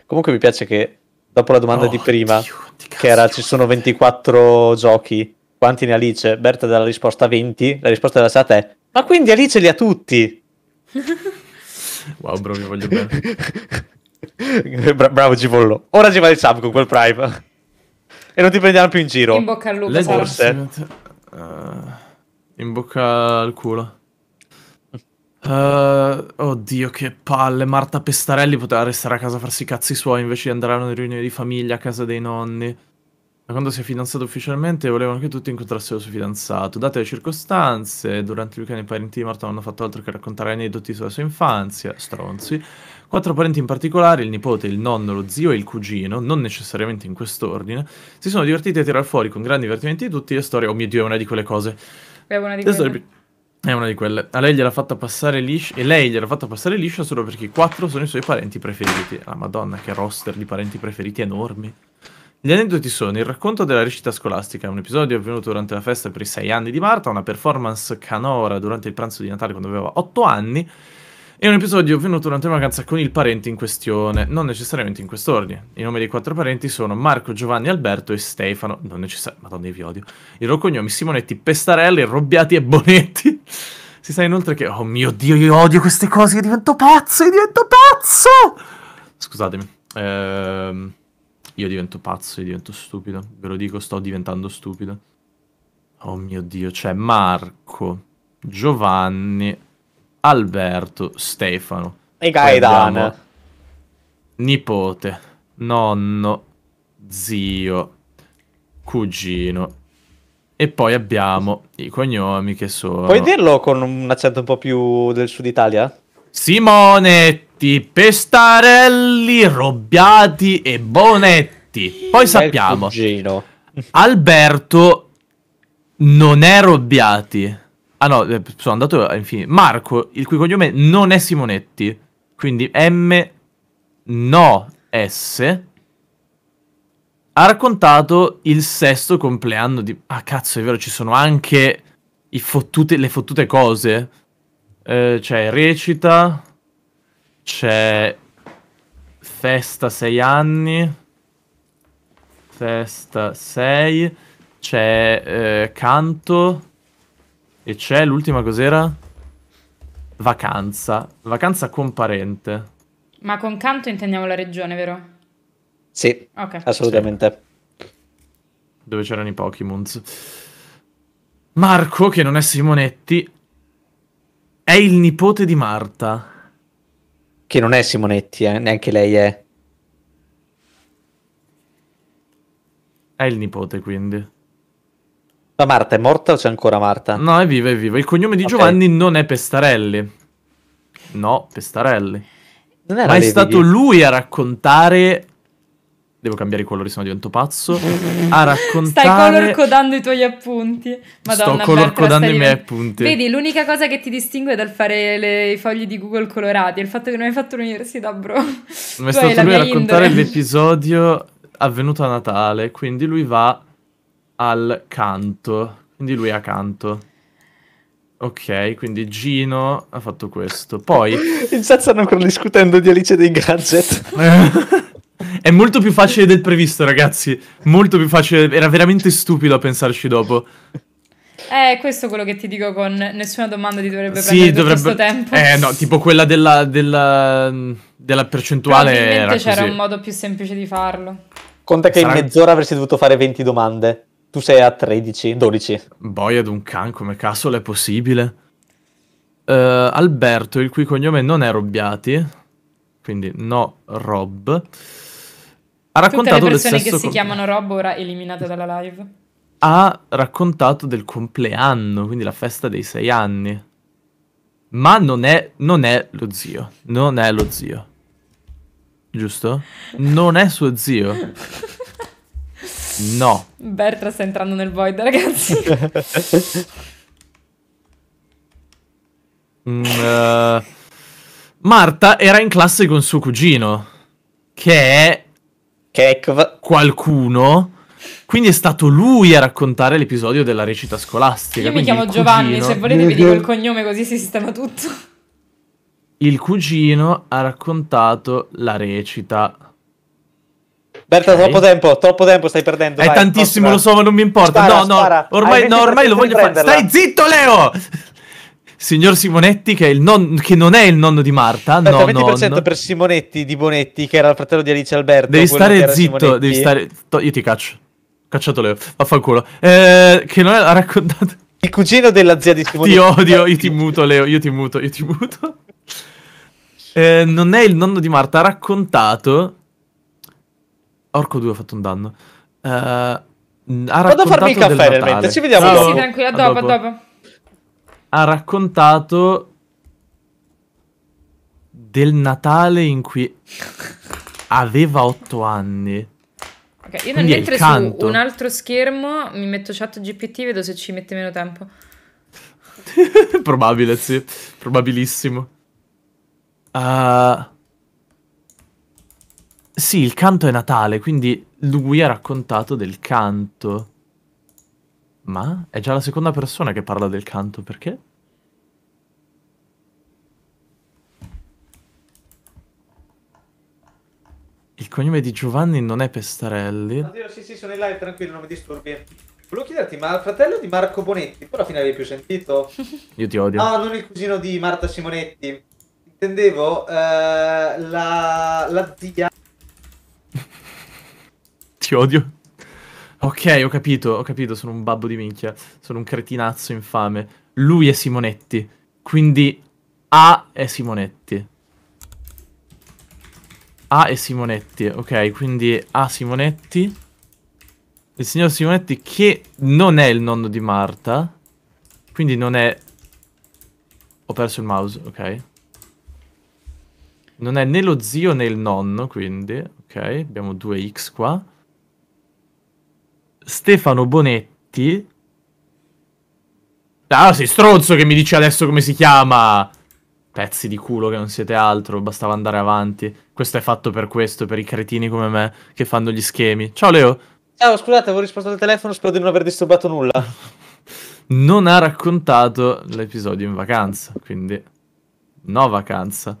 Comunque mi piace che dopo la domanda oh, di prima, Dio, che era ci sono 24 giochi, quanti ne ha Alice? Berta dà la risposta 20, la risposta della chat è ma quindi Alice li ha tutti. Wow, bro, vi voglio bene. Bra- bravo Givollo. Ora ci va il sub con quel Prime. e non ti prendiamo più in giro. In bocca al lupo. Le forse. Uh, in bocca al culo. Uh, oddio, che palle. Marta Pestarelli poteva restare a casa a farsi i cazzi suoi invece di andare a una riunione di famiglia a casa dei nonni. Ma quando si è fidanzato ufficialmente volevano che tutti incontrassero il suo fidanzato. Date le circostanze, durante il weekend i parenti di Marta non hanno fatto altro che raccontare aneddoti sulla sua infanzia, stronzi. Quattro parenti in particolare, il nipote, il nonno, lo zio e il cugino, non necessariamente in quest'ordine, si sono divertiti a tirar fuori con grandi divertimenti di tutti le storie. Oh mio dio, è una di quelle cose. È una di quelle. È una di quelle. A lei gliel'ha fatta passare liscia. E lei gliel'ha fatta passare liscia solo perché i quattro sono i suoi parenti preferiti. La ah, madonna, che roster di parenti preferiti enormi. Gli aneddoti sono il racconto della recita scolastica, un episodio avvenuto durante la festa per i sei anni di Marta, una performance canora durante il pranzo di Natale quando aveva otto anni, e un episodio avvenuto durante una vacanza con il parente in questione, non necessariamente in quest'ordine. I nomi dei quattro parenti sono Marco, Giovanni, Alberto e Stefano, non necessariamente, madonna io vi odio. I loro cognomi Simonetti, Pestarelli, Robbiati e Bonetti. si sa inoltre che, oh mio Dio, io odio queste cose, io divento pazzo, io divento pazzo! Scusatemi. Ehm... Io divento pazzo, io divento stupido. Ve lo dico, sto diventando stupido. Oh mio Dio, c'è Marco, Giovanni, Alberto, Stefano. E Gaetano. Nipote, nonno, zio, cugino. E poi abbiamo i cognomi che sono... Puoi dirlo con un accento un po' più del sud Italia? Simone Gigliotti, Pestarelli, Robbiati e Bonetti. Poi sappiamo. Alberto non è Robbiati. Ah no, eh, sono andato a infine. Marco, il cui cognome non è Simonetti. Quindi M no S ha raccontato il sesto compleanno di... Ah cazzo, è vero, ci sono anche fottute, le fottute cose. Eh, cioè, recita... C'è Festa 6 anni. Festa 6. C'è eh, Canto. E c'è l'ultima cos'era? Vacanza. Vacanza comparente. Ma con Canto intendiamo la regione, vero? Sì, okay. assolutamente. Sì. Dove c'erano i Pokémon. Marco, che non è Simonetti, è il nipote di Marta che non è Simonetti, eh, neanche lei è. È il nipote, quindi. Ma Marta è morta o c'è ancora Marta? No, è viva, è viva. Il cognome di okay. Giovanni non è Pestarelli. No, Pestarelli. Ma è stato lui a raccontare Devo cambiare i colori, sono divento pazzo. A raccontare. Stai color codando i tuoi appunti. Madonna, Sto color codando i miei appunti. Vedi, l'unica cosa che ti distingue dal fare le... i fogli di Google colorati è il fatto che non hai fatto l'università, bro. Ma è stato lui a raccontare indole. l'episodio avvenuto a Natale. Quindi lui va al canto. Quindi lui è a canto. Ok, quindi Gino ha fatto questo. Poi. In chat stanno ancora discutendo di Alice dei Gadget. È molto più facile del previsto, ragazzi. Molto più facile. Era veramente stupido a pensarci dopo. Eh, questo è quello che ti dico con nessuna domanda ti dovrebbe prendere sì, dovrebbe... questo tempo. Eh, no, tipo quella della, della, della percentuale Probabilmente c'era così. un modo più semplice di farlo. Conta che Sarà... in mezz'ora avresti dovuto fare 20 domande. Tu sei a 13, 12. Boia ad un can, come cazzo è possibile? Uh, Alberto, il cui cognome non è Robbiati, quindi no Rob... Ha raccontato Tutte le persone che si com- chiamano Rob ora eliminate dalla live. Ha raccontato del compleanno, quindi la festa dei sei anni. Ma non è, non è lo zio. Non è lo zio. Giusto? Non è suo zio. No. Bertra sta entrando nel void, ragazzi. mm, uh, Marta era in classe con suo cugino, che è Kekv. Qualcuno. Quindi è stato lui a raccontare l'episodio della recita scolastica. Io mi chiamo Giovanni, cugino... se volete vi dico il cognome così si sistema tutto. Il cugino ha raccontato la recita. Berta, okay. troppo tempo, troppo tempo stai perdendo. È vai, tantissimo, lo so, ma non mi importa. Spara, no, no, spara. ormai, no, ormai lo voglio fare. Stai zitto, Leo! signor Simonetti, che, non, che, non è il nonno di Marta. Aspetta, no, 20% nonno. per Simonetti di Bonetti, che era il fratello di Alice Alberto. Devi stare zitto, Simonetti. devi stare. Io ti caccio. Cacciato Leo, vaffanculo. Eh, che non ha raccontato. Il cugino della zia di Simonetti. Ti odio, io ti muto, Leo, io ti muto, io ti muto. Eh, non è il nonno di Marta, ha raccontato. Orco 2 ha fatto un danno. Eh, ha Vado a farmi il caffè, realmente. Ci vediamo. Sì, dopo. sì, tranquilla, dopo. dopo. dopo ha raccontato del Natale in cui aveva otto anni. Ok, io nel Quindi è il mentre su canto. un altro schermo mi metto chat GPT vedo se ci mette meno tempo. Probabile, sì. Probabilissimo. Ah, sì, il canto è Natale, quindi lui ha raccontato del canto. Ma? È già la seconda persona che parla del canto, perché? Il cognome di Giovanni non è Pestarelli. Oddio, sì, sì, sono in live, tranquillo, non mi disturbi. Volevo chiederti, ma il fratello di Marco Bonetti, però alla fine avevi più sentito? Io ti odio. No, ah, non il cugino di Marta Simonetti. Intendevo eh, la... la zia. ti odio. Ok, ho capito, ho capito, sono un babbo di minchia, sono un cretinazzo infame. Lui è Simonetti, quindi A è Simonetti. A è Simonetti, ok, quindi A Simonetti. Il signor Simonetti che non è il nonno di Marta, quindi non è... Ho perso il mouse, ok. Non è né lo zio né il nonno, quindi, ok, abbiamo due X qua. Stefano Bonetti. Ah, sei stronzo che mi dici adesso come si chiama! Pezzi di culo che non siete altro, bastava andare avanti. Questo è fatto per questo, per i cretini come me che fanno gli schemi. Ciao Leo! Ciao, scusate, avevo risposto al telefono, spero di non aver disturbato nulla. non ha raccontato l'episodio in vacanza, quindi... No vacanza.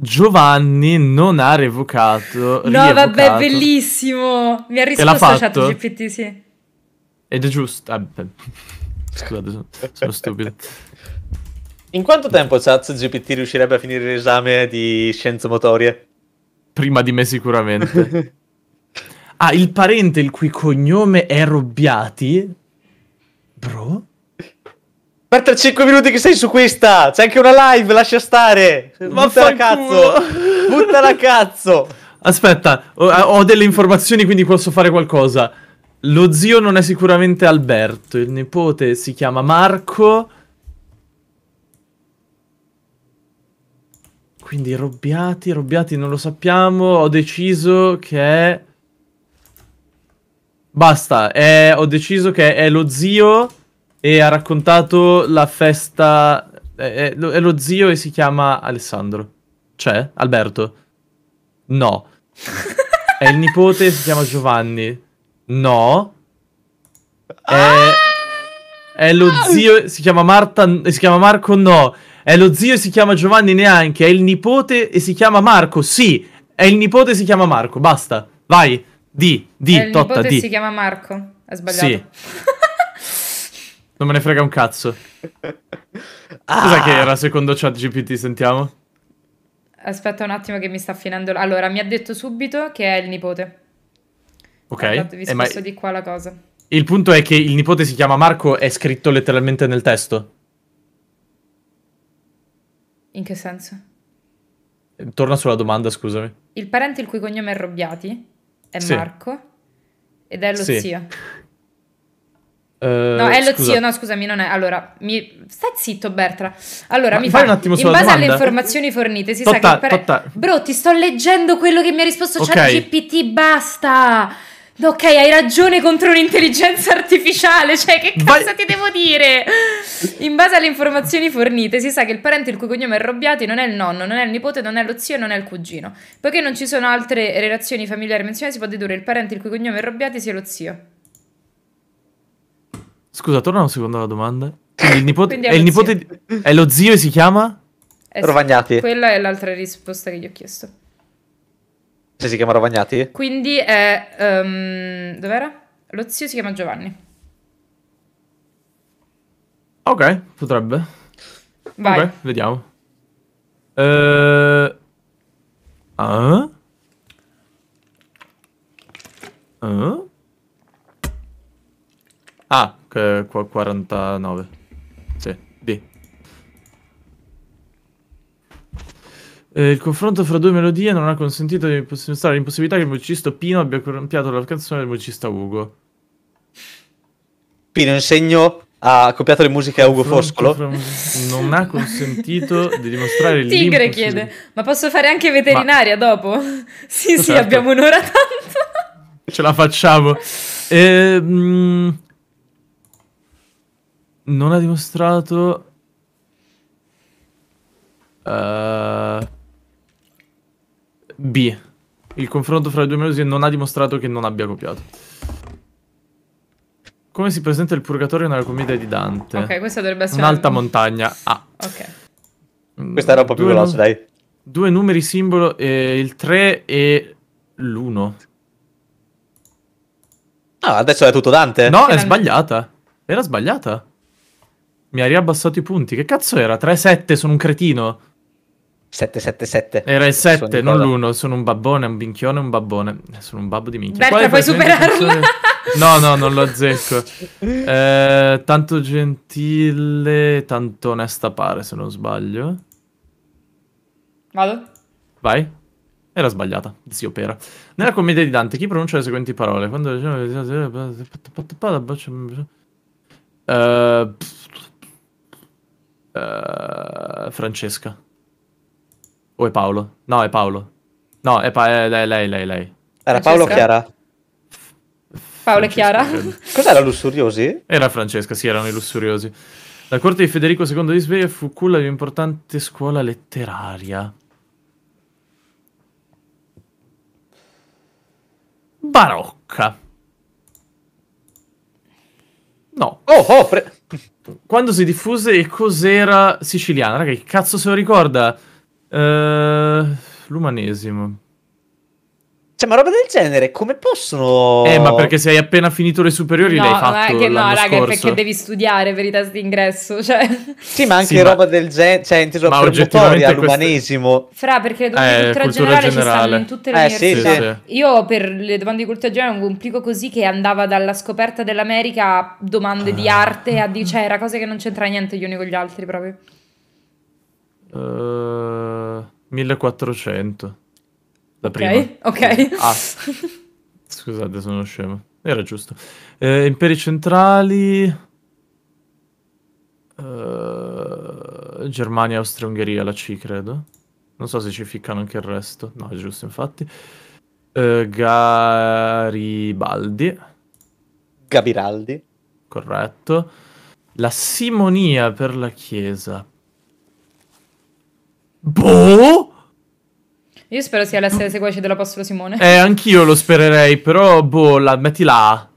Giovanni non ha revocato. No, vabbè, bellissimo. Mi ha risposto fatto? chat GPT, sì. Ed è giusto. Ah, Scusate, sono stupido. In quanto tempo chat GPT riuscirebbe a finire l'esame di scienze motorie? Prima di me sicuramente. ah, il parente il cui cognome è Robbiati? Bro? Aspetta 5 minuti che sei su questa. C'è anche una live, lascia stare. Butta la cazzo. Butta la cazzo. Aspetta, ho, ho, delle informazioni, quindi posso fare qualcosa. Lo zio non è sicuramente Alberto, il nipote si chiama Marco. Quindi Robbiati, Robbiati non lo sappiamo, ho deciso che è... Basta, è... ho deciso che è lo zio e ha raccontato la festa. È, eh, è, eh, eh, lo zio e si chiama Alessandro. Cioè, Alberto? No. è il nipote e si chiama Giovanni. No. È, ah! è lo zio e si chiama Marta e si chiama Marco. No. È lo zio e si chiama Giovanni neanche. È il nipote e si chiama Marco. Sì. È il nipote e si chiama Marco. Basta. Vai. Di, di, è il totta, di. si chiama Marco. Ha sbagliato. Sì. Non me ne frega un cazzo. ah! Cos'è che era ah! secondo chat GPT? Sentiamo. Aspetta un attimo che mi sta finendo. Allora, mi ha detto subito che è il nipote. Ok. Guardate, eh, vi sposto eh, di qua la cosa. Il punto è che il nipote si chiama Marco, è scritto letteralmente nel testo. In che senso? Torna sulla domanda, scusami. Il parente il cui cognome è Robbiati è sì. Marco ed è lo sì. zio. Uh, no, è lo scusa. zio, no, scusami, non è. Allora, mi... stai zitto, Bertra. Allora, Ma mi fai un attimo In base domanda. alle informazioni fornite, si tota, sa che. Pare... Tota. Bro, ti sto leggendo quello che mi ha risposto. Okay. Chat GPT, basta. Ok, hai ragione contro un'intelligenza artificiale, cioè che cosa Vai. ti devo dire? In base alle informazioni fornite si sa che il parente il cui cognome è Robbiati non è il nonno, non è il nipote, non è lo zio e non è il cugino. Poiché non ci sono altre relazioni familiari menzionate, si può dedurre il parente il cui cognome è Robbiati sia lo zio. Scusa, torna un secondo alla domanda. Il nipote, è, il nipote è lo zio e si chiama? Eh, Rovagnati. Quella è l'altra risposta che gli ho chiesto. Se si chiama Rovagnati? Quindi è... Um, dov'era? Lo zio si chiama Giovanni. Ok, potrebbe. Vai. Okay, vediamo. Uh... Uh? Uh? Ah, eh, 49. Sì, D. Eh, il confronto fra due melodie non ha consentito di mostrare l'impossibilità che il musicista Pino abbia copiato la canzone del musicista Ugo. Pino insegno ha copiato le musiche a Ugo Foscolo. Non ha consentito di dimostrare il Tigre chiede, ma posso fare anche veterinaria ma... dopo? Sì, certo. sì, esatto. abbiamo un'ora tanto. Ce la facciamo. Ehm non ha dimostrato... Uh, B. Il confronto fra i due melodie non ha dimostrato che non abbia copiato. Come si presenta il purgatorio nella commedia di Dante? Ok, questa dovrebbe essere... Un'alta montagna. A Ok. Mm, questa era un po' più veloce, dai. Due numeri simbolo, eh, il 3 e l'1. Ah, adesso è tutto Dante? No, che è sbagliata. Era sbagliata. Mi ha riabbassato i punti. Che cazzo era? 3-7, sono un cretino. 7-7-7. Era il 7, non l'1. Sono un babbone, un minchione, un babbone. Eh, sono un babbo di minchia. Berta, puoi superarlo? No, no, non lo azzecco. Eh, tanto gentile, tanto onesta pare, se non sbaglio. Vado? Vai. Era sbagliata, zio pera. Nella commedia di Dante, chi pronuncia le seguenti parole? Quando... Uh, eh, Francesca. O è Paolo? No, è Paolo. No, è, pa- è eh, lei, lei, lei, lei. Era Paolo o Chiara? Paolo e Chiara? Cos'era Lussuriosi? Era Francesca, sì, erano i Lussuriosi. La corte di Federico II di Svevia fu culla di un'importante scuola letteraria. Barocca. No. Oh, oh, pre- quando si diffuse e cos'era siciliana? Raga, che cazzo se lo ricorda? Uh, l'umanesimo. Cioè, ma roba del genere, come possono... Eh, ma perché se hai appena finito le superiori no, l'hai fatto Ma eh, che no, raga, scorso. perché devi studiare per i test d'ingresso, cioè... Sì, ma anche sì, roba cioè, ma... del genere, cioè, inteso ma per motoria, queste... l'umanesimo... Fra, perché le domande eh, di cultura, cultura generale, generale, ci stanno in tutte le eh, sì, sì. Io per le domande di cultura generale un complico così che andava dalla scoperta dell'America a domande ah. di eh. arte, a di... cioè, era cose che non c'entra niente gli uni con gli altri, proprio. Uh, eh, 1400. La prima. Ok, ok. Ah. Scusate, sono scemo. Era giusto. Eh, imperi centrali... Uh, Germania, Austria, Ungheria, la C credo. Non so se ci ficcano anche il resto. No, è giusto infatti. Uh, Garibaldi. Gabiraldi. Corretto. La simonia per la Chiesa. Boh! Io spero sia l'essere seguace dell'Apostolo Simone. Eh, anch'io lo spererei, però, boh, la, metti là. A.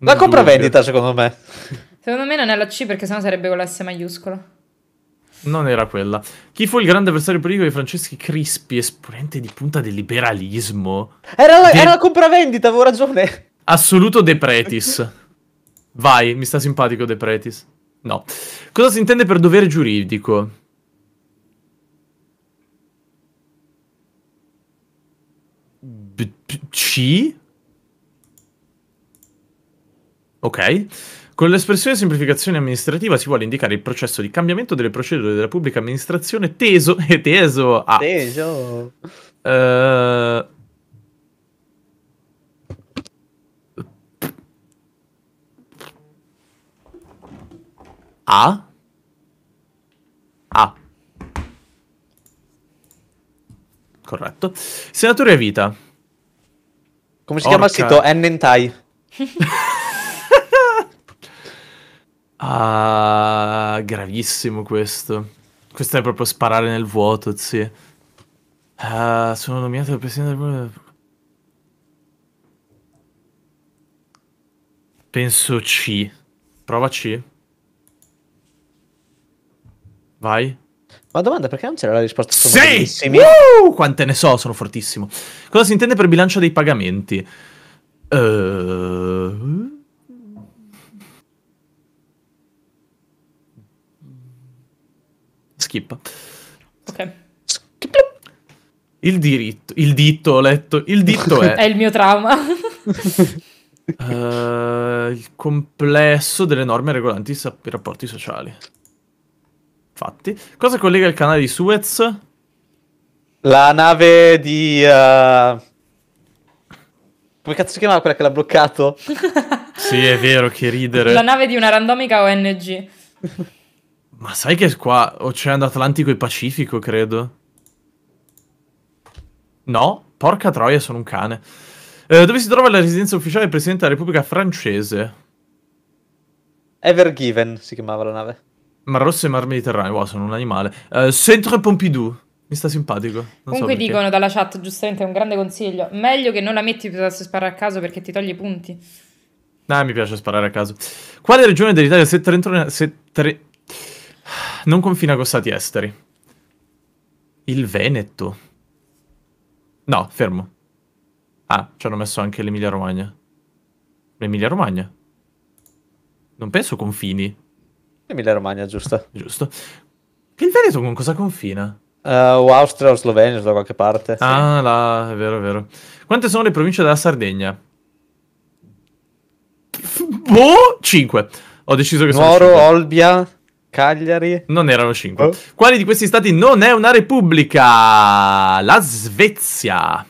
La compravendita, secondo me. Secondo me non è la C, perché sennò sarebbe con la S maiuscola. Non era quella. Chi fu il grande avversario politico di Franceschi Crispi, esponente di punta del liberalismo? Era la, de... era la compravendita, avevo ragione. Assoluto De Pretis. Vai, mi sta simpatico De Pretis. No. Cosa si intende per dovere giuridico? C. Ok. Con l'espressione semplificazione amministrativa si vuole indicare il processo di cambiamento delle procedure della pubblica amministrazione teso e teso a... Teso. Uh... A. A. Corretto. Senatore a vita. Come si Orca. chiama il sito? Ennentai. ah, gravissimo questo. Questo è proprio sparare nel vuoto, sì. Uh, ah, sono nominato il Presidente del Penso C. Prova C. Vai. Ma domanda, perché non c'era la risposta? Sono sì! Uh, quante ne so, sono fortissimo. Cosa si intende per bilancio dei pagamenti? Uh... Skip. Ok. Il diritto, il dito, ho letto, il dito è... è il mio trauma. uh, il complesso delle norme regolanti i rapporti sociali infatti. Cosa collega il canale di Suez? La nave di... Uh... Come cazzo si chiamava quella che l'ha bloccato? sì, è vero, che ridere. La nave di una randomica ONG. Ma sai che qua Oceano Atlantico e Pacifico, credo. No, porca troia, sono un cane. Eh, dove si trova la residenza ufficiale del Presidente della Repubblica Francese? Evergiven si chiamava la nave. Mar Rosso e Mar Mediterraneo, wow, sono un animale. Uh, Centro Pompidou. Mi sta simpatico. Non Comunque so dicono dalla chat, giustamente, è un grande consiglio. Meglio che non la metti piuttosto sparare a caso perché ti toglie i punti. Ah, mi piace sparare a caso. Quale regione dell'Italia se tre, non confina con stati esteri? Il Veneto. No, fermo. Ah, ci hanno messo anche l'Emilia Romagna. L'Emilia Romagna. Non penso confini. Emilia Romagna, giusto. Giusto. Che il Veneto con cosa confina? Uh, o Austria o Slovenia da qualche parte. Ah, là, è vero, è vero. Quante sono le province della Sardegna? Boh, 5. Ho deciso che Nuoro, sono 5. Olbia, Cagliari. Non erano 5. Oh. Quali di questi stati non è una repubblica? La Svezia.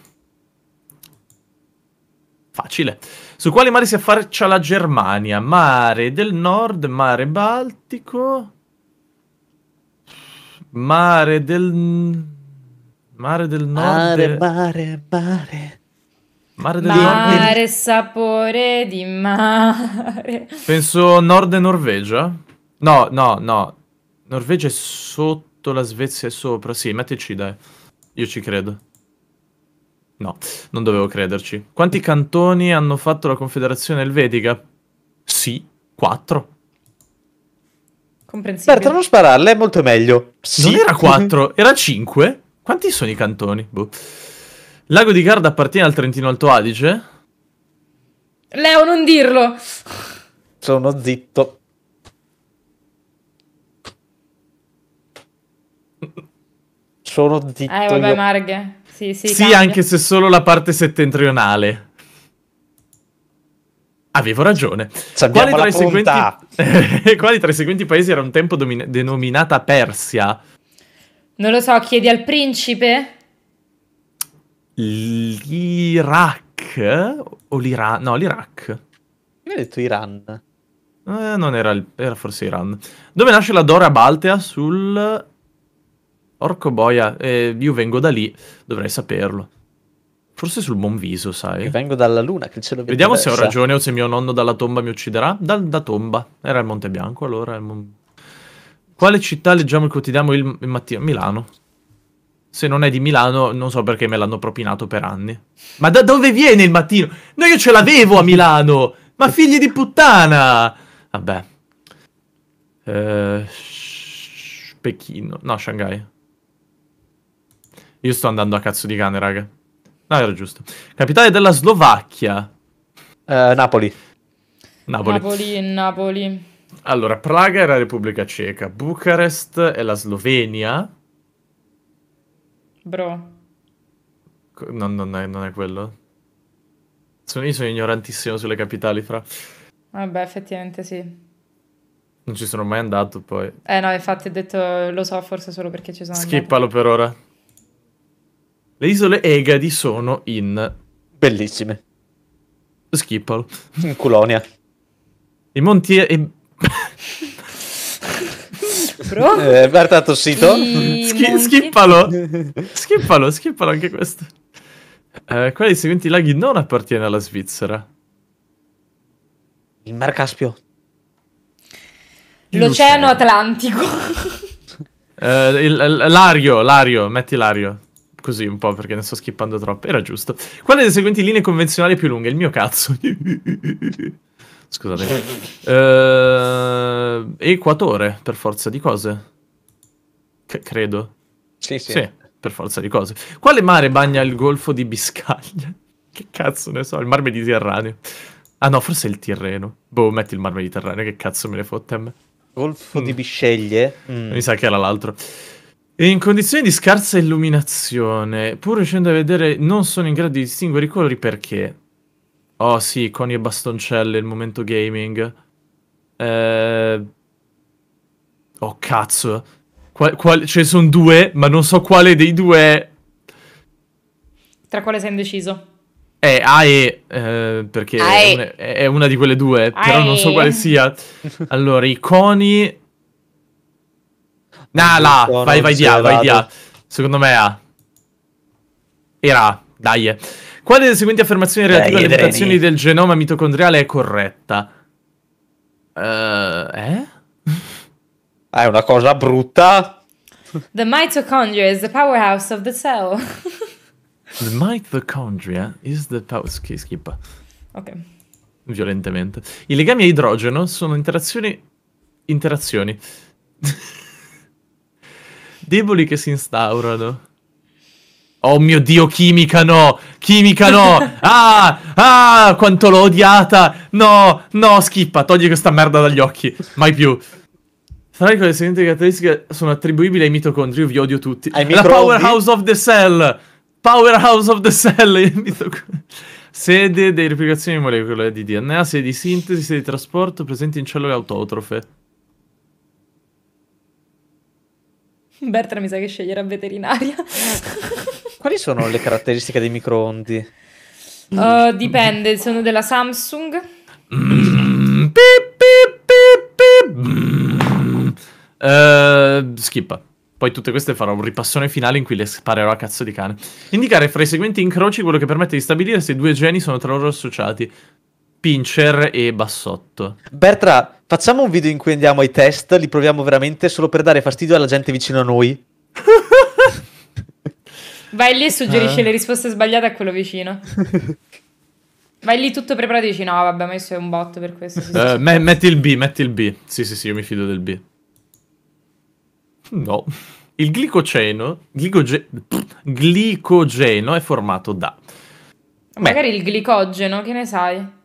Facile. Su quali mare si affaccia la Germania? Mare del Nord, mare Baltico. Mare del. Mare del Nord. Mare, mare, mare. Mare del mare, Nord. Mare, sapore di mare. Penso Nord e Norvegia. No, no, no. Norvegia è sotto, la Svezia è sopra. Sì, mettici dai. Io ci credo. No, non dovevo crederci. Quanti cantoni hanno fatto la Confederazione Elvetica? Sì, quattro. Comprensibile. Berta, non spararle, è molto meglio. Sì, non era quattro, era cinque. Quanti sono i cantoni? Boh. Lago di Garda appartiene al Trentino Alto Adige? Leo, non dirlo! Sono zitto. Eh, sono zitto. Eh, vabbè, io. Marghe. Sì, sì, sì anche se solo la parte settentrionale. Avevo ragione. Quali tra, seguenti... Quali tra, i seguenti... paesi era un tempo domin... denominata Persia? Non lo so, chiedi al principe? L'Iraq? O l'Iran? No, l'Iraq. Mi hai detto Iran. Eh, non era, il... era forse Iran. Dove nasce la Dora Baltea sul Orco boia, eh, io vengo da lì, dovrei saperlo. Forse sul buon viso, sai. Io vengo dalla luna, che ce lo Vediamo diversa. se ho ragione o se mio nonno dalla tomba mi ucciderà. Da, da tomba. Era il Monte Bianco, allora. Mon... Quale città leggiamo il quotidiano il, il mattino? Milano. Se non è di Milano, non so perché me l'hanno propinato per anni. Ma da dove viene il mattino? No, io ce l'avevo a Milano! Ma figli di puttana! Vabbè. Eh, Pechino. No, Shanghai. Io sto andando a cazzo di cane, raga. No, era giusto. Capitale della Slovacchia. Eh, Napoli. Napoli. Napoli, Napoli. Allora, Praga era la Repubblica Ceca, Bucarest è la Slovenia. Bro. No, non, è, non è quello. Sono, io sono ignorantissimo sulle capitali, fra. Vabbè, effettivamente sì. Non ci sono mai andato poi. Eh no, infatti ho detto lo so forse solo perché ci sono Schippalo andato. per ora. Le isole Egadi sono in... Bellissime. Schiphol. In Colonia. I monti... E... Pro? Eh, guardato il sito. Schi- schippalo. schippalo, schippalo anche questo. Eh, quale dei seguenti laghi non appartiene alla Svizzera? Il Mar Caspio. L'Oceano Atlantico. eh, il, l'ario, l'ario, metti l'ario così un po' perché ne sto skippando troppe. Era giusto. Quale delle seguenti linee convenzionali più lunghe? Il mio cazzo. Scusate. uh, equatore, per forza di cose. C- credo. Sì, sì. Sì, per forza di cose. Quale mare bagna il golfo di Biscaglia? Che cazzo ne so, il mar Mediterraneo. Ah no, forse è il Tirreno. Boh, metti il mar Mediterraneo, che cazzo me ne fotte a me. Golfo mm. di Bisceglie? Mm. Mi sa che era l'altro. E in condizioni di scarsa illuminazione, pur riuscendo a vedere, non sono in grado di distinguere i colori perché. Oh sì, coni e bastoncelle, il momento gaming. Eh... Oh cazzo. Qual, qual... Ce ne sono due, ma non so quale dei due... Tra quale sei indeciso? Eh, AE, eh, perché è una, è una, di quelle due, Ae. però non so quale sia. Allora, i coni Nah, là, vai, vai di vai via. Secondo me A. Ah. Era A, dai. Quale delle seguenti affermazioni relative alle dreni. mutazioni del genoma mitocondriale è corretta? Uh, eh? eh? Ah, è una cosa brutta. The mitochondria is the powerhouse of the cell. the mitochondria is the powerhouse... Sch- skip. Ok. Violentemente. I legami a idrogeno sono interazioni... Interazioni. deboli che si instaurano. Oh mio Dio, chimica no! Chimica no! Ah! Ah! Quanto l'ho odiata! No! No, schippa! Togli questa merda dagli occhi! Mai più! Tra le seguenti caratteristiche sono attribuibili ai mitocondri, io vi odio tutti. Ai La powerhouse of the cell! Powerhouse of the cell! sede dei replicazione di molecole di DNA, sede di sintesi, sede di trasporto presenti in cellule autotrofe. Bertra mi sa che sceglierà veterinaria. Quali sono le caratteristiche dei microondi? Uh, dipende, sono della Samsung. Mm, pip, pip, pip, mm. uh, eh, skippa. Poi tutte queste farò un ripassone finale in cui le sparerò a cazzo di cane. Indicare fra i seguenti incroci quello che permette di stabilire se due geni sono tra loro associati. Pincher e Bassotto. Bertra, Facciamo un video in cui andiamo ai test, li proviamo veramente solo per dare fastidio alla gente vicino a noi. Vai lì e suggerisci ah. le risposte sbagliate a quello vicino. Vai lì tutto preparato e dici no, vabbè, ma io un bot per questo. Sì, uh, sì. Me- metti il B, metti il B. Sì, sì, sì, io mi fido del B. No. Il glicoceno, glicoge- glicogeno è formato da... Magari il glicogeno, che ne sai?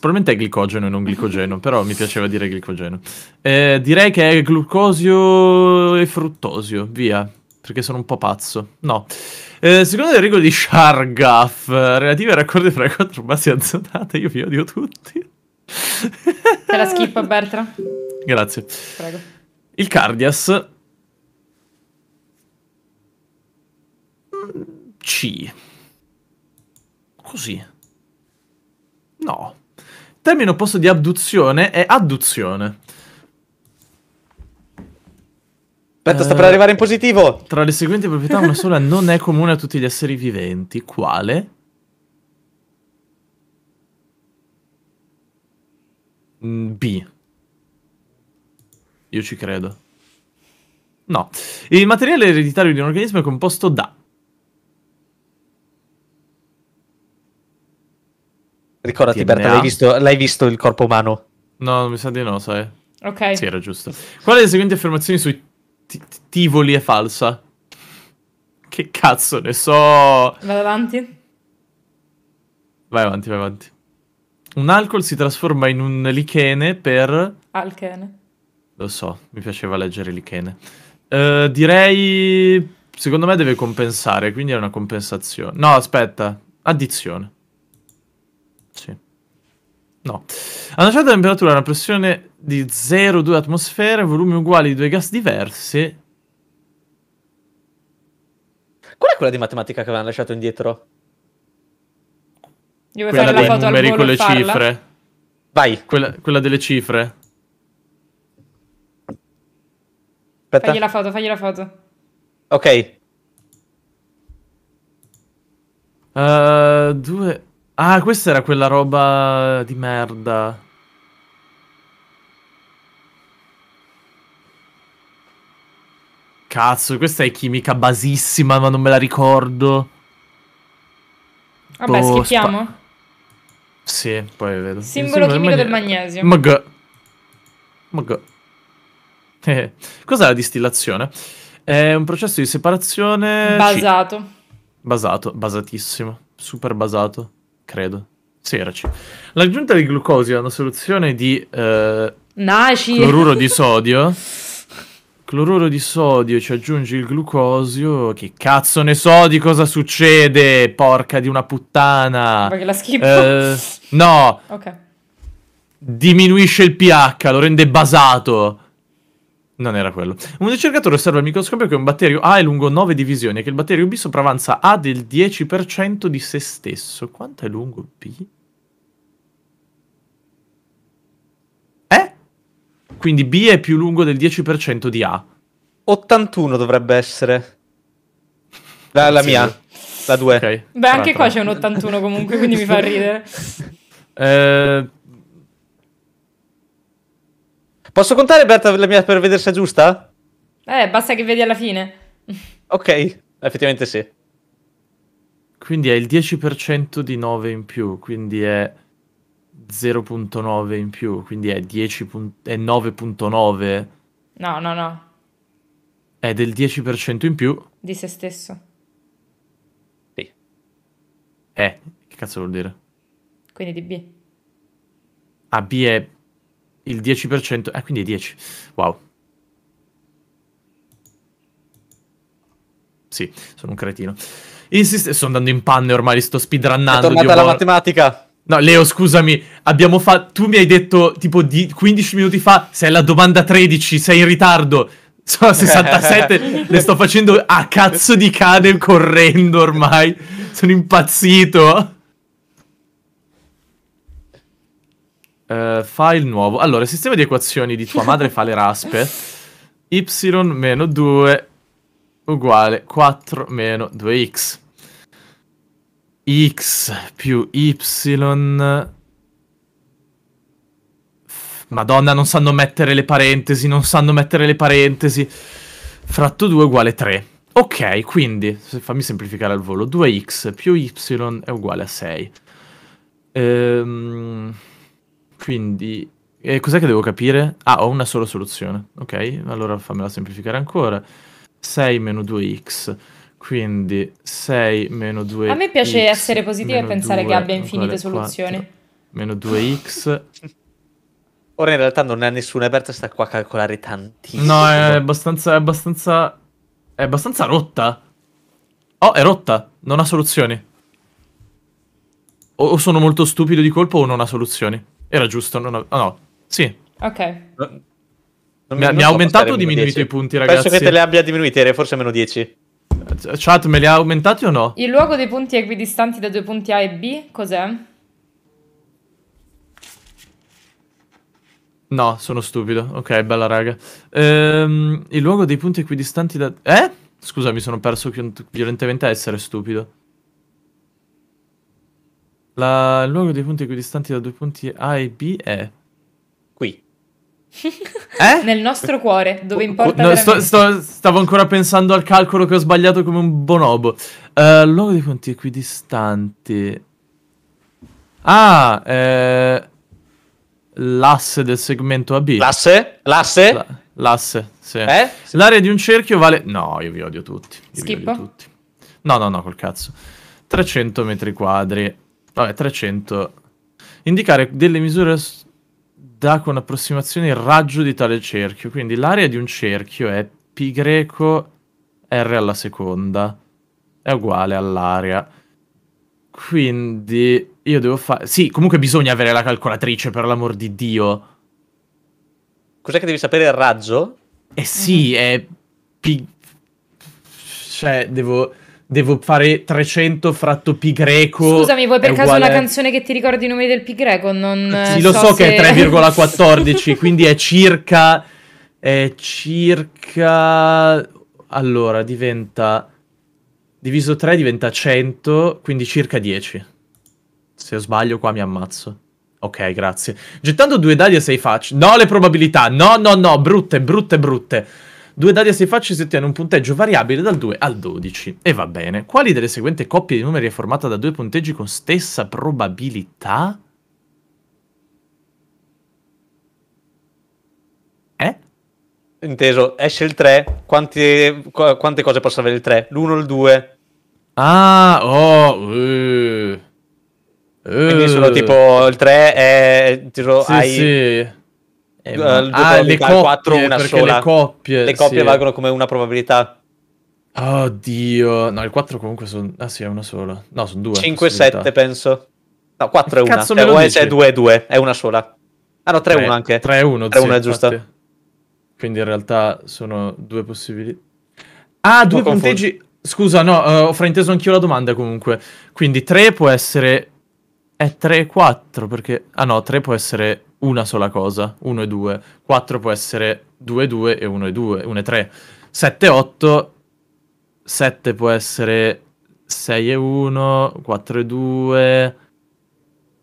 Probabilmente è glicogeno e non glicogeno, però mi piaceva dire glicogeno. Eh, direi che è glucosio e fruttosio, via, perché sono un po' pazzo. No. Eh, secondo le regole di Shargaff, relative ai raccordi fra le quattro basi azzonate, io vi odio tutti. Te la schippo, Bertra. Grazie. Prego. Il Cardias... Mm, C. Così. No. Termine opposto di abduzione è adduzione. Aspetta, sta eh, per arrivare in positivo. Tra le seguenti proprietà, una sola non è comune a tutti gli esseri viventi. Quale? Mm, B. Io ci credo. No. Il materiale ereditario di un organismo è composto da Ricordati, DNA. Berta, l'hai visto, l'hai visto il corpo umano? No, mi sa di no, sai. Ok. Sì, era giusto. Quale delle seguenti affermazioni sui tivoli è falsa? Che cazzo ne so. Vado avanti. Vai avanti, vai avanti. Un alcol si trasforma in un lichene per... Alchene. Lo so, mi piaceva leggere lichene. Uh, direi... Secondo me deve compensare, quindi è una compensazione. No, aspetta. Addizione. Sì. No. A una certa temperatura, una pressione di 0,2 atmosfere, volumi uguali di due gas diversi. Qual è quella di matematica che avevano lasciato indietro? Io quella dei numeri con le cifre. Vai. Quella, quella, delle cifre. Aspetta. Fagli la foto, fagli la foto. Ok. Uh, due... Ah, questa era quella roba di merda. Cazzo, questa è chimica basissima, ma non me la ricordo. Vabbè, boh, schippiamo? sì, poi vedo. Simbolo, Simbolo chimico del, magne- del magnesio. Mag. Mag. Eh, cos'è la distillazione? È un processo di separazione... Basato. C- basato, basatissimo, super basato credo. Seraci. L'aggiunta di glucosio è una soluzione di eh, cloruro di sodio. Cloruro di sodio, ci aggiungi il glucosio. Che cazzo ne so di cosa succede? Porca di una puttana. Perché la schifo. Eh, no. Ok. Diminuisce il pH, lo rende basato. Non era quello. Un ricercatore osserva al microscopio che un batterio A è lungo 9 divisioni e che il batterio B sopravanza A del 10% di se stesso. Quanto è lungo B? Eh? Quindi B è più lungo del 10% di A. 81 dovrebbe essere. La, la mia, la 2. Okay. Beh, anche qua c'è un 81 comunque, quindi mi fa ridere. Eh, Posso contare, Berta, la mia è giusta? Eh, basta che vedi alla fine. ok, effettivamente sì. Quindi è il 10% di 9 in più, quindi è 0.9 in più, quindi è, 10 9.9. No, no, no. È del 10% in più. Di se stesso. Sì. Eh, che cazzo vuol dire? Quindi di B. A ah, B è il 10%, eh, quindi 10. Wow. Sì, sono un cretino. Insiste, sto andando in panne ormai, li sto speedrunnando. È tornata la matematica. No, Leo, scusami, abbiamo fatto... Tu mi hai detto, tipo, 15 minuti fa, sei alla domanda 13, sei in ritardo. Sono 67, le sto facendo a cazzo di cane correndo ormai. Sono impazzito. Uh, eh, file nuovo. Allora, il sistema di equazioni di tua madre fa le raspe. y meno 2 uguale 4 meno 2x. x più y... Madonna, non sanno mettere le parentesi, non sanno mettere le parentesi. Fratto 2 uguale 3. Ok, quindi, fammi semplificare al volo, 2x più y è uguale a 6. Ehm... Quindi, eh, cos'è che devo capire? Ah, ho una sola soluzione. Ok, allora fammela semplificare ancora. 6 meno 2x. Quindi 6 meno 2 x A me piace essere positivo e pensare 2, che abbia infinite soluzioni. 4, meno 2x. Ora in realtà non ne ha nessuna aperta, sta qua a calcolare tantissimo. No, è abbastanza, è abbastanza... È abbastanza rotta. Oh, è rotta. Non ha soluzioni. o sono molto stupido di colpo o non ha soluzioni. Era giusto? Non ho... oh, ah, no, sì. Ok. Mi, mi, ha aumentato o diminuito i punti, ragazzi? Penso che te le abbia diminuiti, era forse meno 10. Eh, chat, me li ha aumentati o no? Il luogo dei punti equidistanti da due punti A e B, cos'è? No, sono stupido. Ok, bella raga. Ehm, il luogo dei punti equidistanti da... Eh? Scusa, mi sono perso violentemente a essere stupido. La... Il luogo dei punti equidistanti da due punti A e B è... Qui. eh? Nel nostro cuore, dove importa no, sto, sto, Stavo ancora pensando al calcolo che ho sbagliato come un bonobo. Uh, luogo dei punti equidistanti... Ah, eh... L'asse del segmento AB. L'asse? L'asse? La... L'asse, sì. Eh? L'area di un cerchio vale... No, io vi odio tutti. Io Schippo? vi odio tutti. No, no, no, col cazzo. 300 metri quadri. Vabbè, 300. Indicare delle misure da con approssimazione il raggio di tale cerchio. Quindi l'area di un cerchio è pi greco r alla seconda. È uguale all'area. Quindi io devo fare... Sì, comunque bisogna avere la calcolatrice, per l'amor di Dio. Cos'è che devi sapere il raggio? Eh sì, mm-hmm. è pi... Cioè, devo devo fare 300 fratto pi greco. Scusami, vuoi per caso uguale... la canzone che ti ricordi i nomi del pi greco? Non sì, eh, lo so, so che è 3,14, quindi è circa... È circa... Allora, diventa... Diviso 3 diventa 100, quindi circa 10. Se ho sbaglio qua mi ammazzo. Ok, grazie. Gettando due dadi a sei facce. No, le probabilità. No, no, no, brutte, brutte, brutte. Due dadi a sei facce se ottiene un punteggio variabile dal 2 al 12. E va bene. Quali delle seguenti coppie di numeri è formata da due punteggi con stessa probabilità? Eh? Inteso, esce il 3. Quante, qu- quante cose posso avere il 3? L'1, o il 2. Ah, oh. Uh. Quindi sono eh. tipo il 3 è tipo, eh, sì, hai sì. Eh, eh ah, le coppie, 4, una sola. le coppie, le coppie sì. valgono come una probabilità. Oddio, no, il 4 comunque sono... Ah sì, è una sola. No, sono due. 5 7 penso. No, 4 è una. Cazzo cioè, o è 2 2, è una sola. Ah no, 3 1 anche. 3 1, 3 1 è giusta. Quindi in realtà sono due possibili... Ah, due punteggi. Scusa, no, uh, ho frainteso anch'io la domanda comunque. Quindi 3 può essere... È 3 4 perché... Ah no, 3 può essere una sola cosa, 1 e 2. 4 può essere 2 e 2 e 1 e 2, 1 e 3. 7 e 8, 7 può essere 6 e 1, 4 e 2.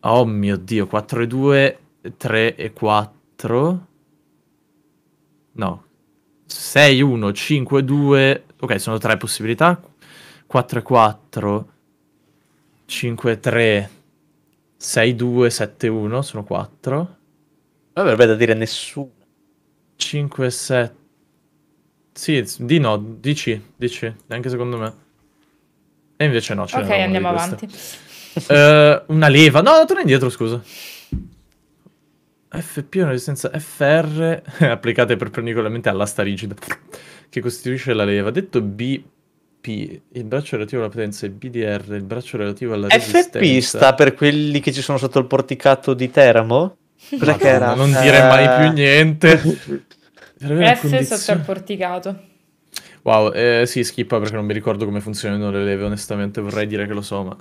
Oh mio Dio, 4 e 2, 3 e 4. No. 6, 1, 5, 2. Ok, sono tre possibilità. 4 e 4, 5 e 3, 6, 2, 7, 1, sono 4. Non avrebbe da dire nessuno. 5 e 7. Sì, di no, DC, DC, neanche secondo me. E invece no, ce Ok, andiamo avanti. uh, una leva. No, no, torna indietro, scusa. FP è una resistenza FR applicata perpendicolarmente all'asta rigida che costituisce la leva. Detto BP, il braccio relativo alla potenza, e BDR, il braccio relativo alla FP resistenza. FP sta per quelli che ci sono sotto il porticato di Teramo? Cos'è che era? Non eh, dire mai più niente. F sotto al porticato. Wow, eh, sì, skippa perché non mi ricordo come funzionano le leve, onestamente vorrei dire che lo so, ma...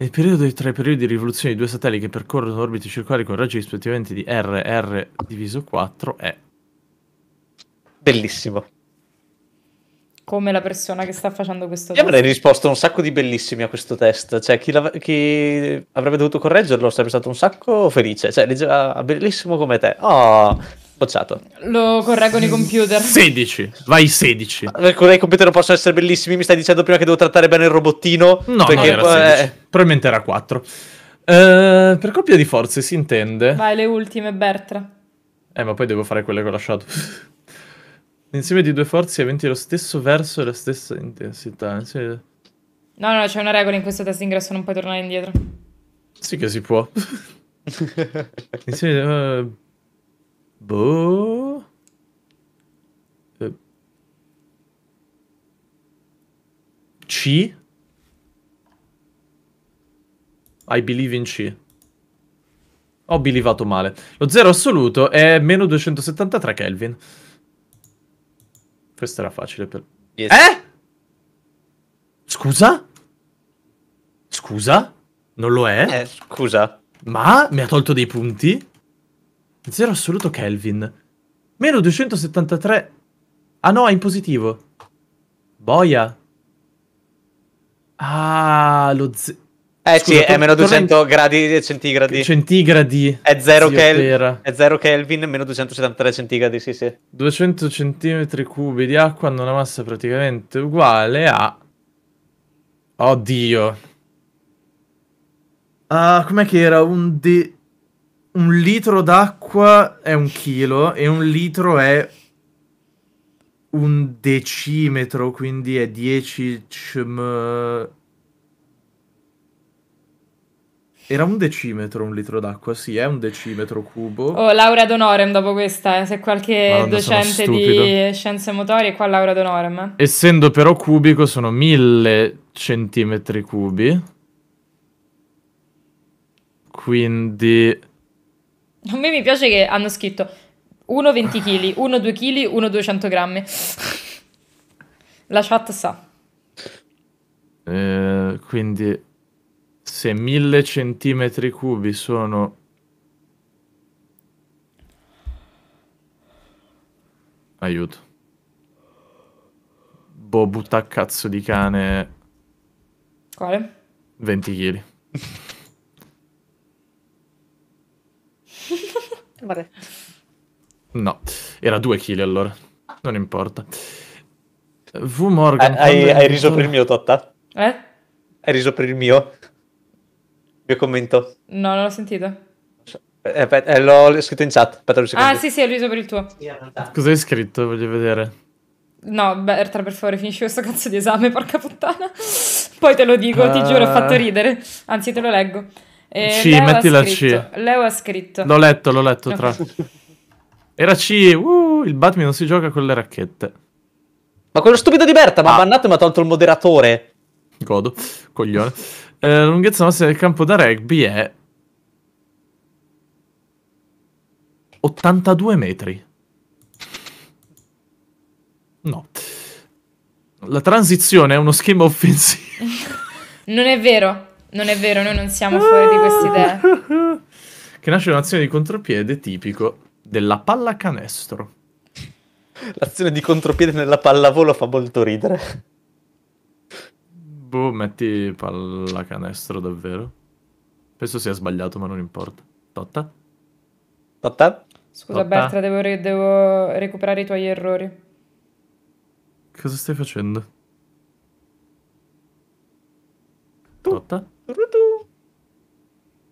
Nel periodo tra i periodi di rivoluzione di due satelliti che percorrono orbite circolari con raggi rispettivamente di R, R diviso 4 è... Bellissimo come la persona che sta facendo questo Io test. Io avrei risposto un sacco di bellissimi a questo test, cioè chi, chi avrebbe dovuto correggerlo sarebbe stato un sacco felice, cioè leggeva bellissimo come te. Oh, bocciato. Lo correggono i computer. 16, vai 16. Ma, ah, con i computer non possono essere bellissimi, mi stai dicendo prima che devo trattare bene il robottino? No, perché no, eh... probabilmente era 4. Uh, eh, per coppia di forze si intende. Vai le ultime, Bertra. Eh, ma poi devo fare quelle che ho lasciato. L'insieme di due forze aventi lo stesso verso e la stessa intensità. Insieme... No, no, c'è una regola in questo test d'ingresso, non puoi tornare indietro. Sì che si può. insieme di... Uh, boh... Eh. C? I believe in C. Ho bilivato male. Lo zero assoluto è meno 273 Kelvin. Questo era facile per... Yes. Eh? Scusa? Scusa? Non lo è? Eh, scusa. Ma mi ha tolto dei punti? Zero assoluto Kelvin. Meno 273... Ah no, è in positivo. Boia. Ah, lo zero... Eh Scusa, sì, è meno 200 torrenti... gradi centigradi. Centigradi. È zero, Kelvin. È 0 Kelvin, meno 273 centigradi, sì, sì. 200 centimetri cubi di acqua hanno una massa praticamente uguale a... Oddio. Ah, uh, com'è che era? Un, de... un litro d'acqua è un chilo e un litro è un decimetro, quindi è 10 cm Era un decimetro un litro d'acqua, sì, è un decimetro cubo. Oh, Laura Donorem dopo questa, eh. se qualche Madonna, docente di scienze motorie, qua Laura Donorem. Eh. Essendo però cubico sono mille centimetri cubi. Quindi... A me mi piace che hanno scritto 1 20 kg, 1 2 kg, 1 200 grammi. La chat sa. Eh, quindi se 1000 centimetri cubi sono... Aiuto. Boh, butta cazzo di cane. Quale? 20 kg. No, era 2 kg allora. Non importa. V Morgan. Hai, hai riso per il mio, Totta? Eh? Hai riso per il mio? mio commento? No, non l'ho sentito. Eh, eh, l'ho scritto in chat. Aspetta un secondo. Ah, sì, sì, ho riso per il tuo. Cosa hai scritto? Voglio vedere. No, Bertra, per favore, finisci questo cazzo di esame, porca puttana. Poi te lo dico, uh... ti giuro, ho fatto eh. ridere. Anzi, te lo leggo. Eh, C, Leo metti la C. Leo ha scritto. L'ho letto, l'ho letto, tra. Era C, uh, il Batman non si gioca con le racchette. Ma quello stupido di Berta, ma ah. bannato mi ha tolto il moderatore. Godo, coglione. Eh, la lunghezza massima del campo da rugby è 82 metri. No. La transizione è uno schema offensivo. non è vero, non è vero, noi non siamo fuori di questa idea. Che nasce un'azione di contropiede tipico della pallacanestro. L'azione di contropiede nella pallavolo fa molto ridere. Boh, metti pallacanestro davvero. Penso sia sbagliato, ma non importa. Totta? Totta? Scusa Totta. Bertra, devo, re- devo recuperare i tuoi errori. Cosa stai facendo? Totta? Non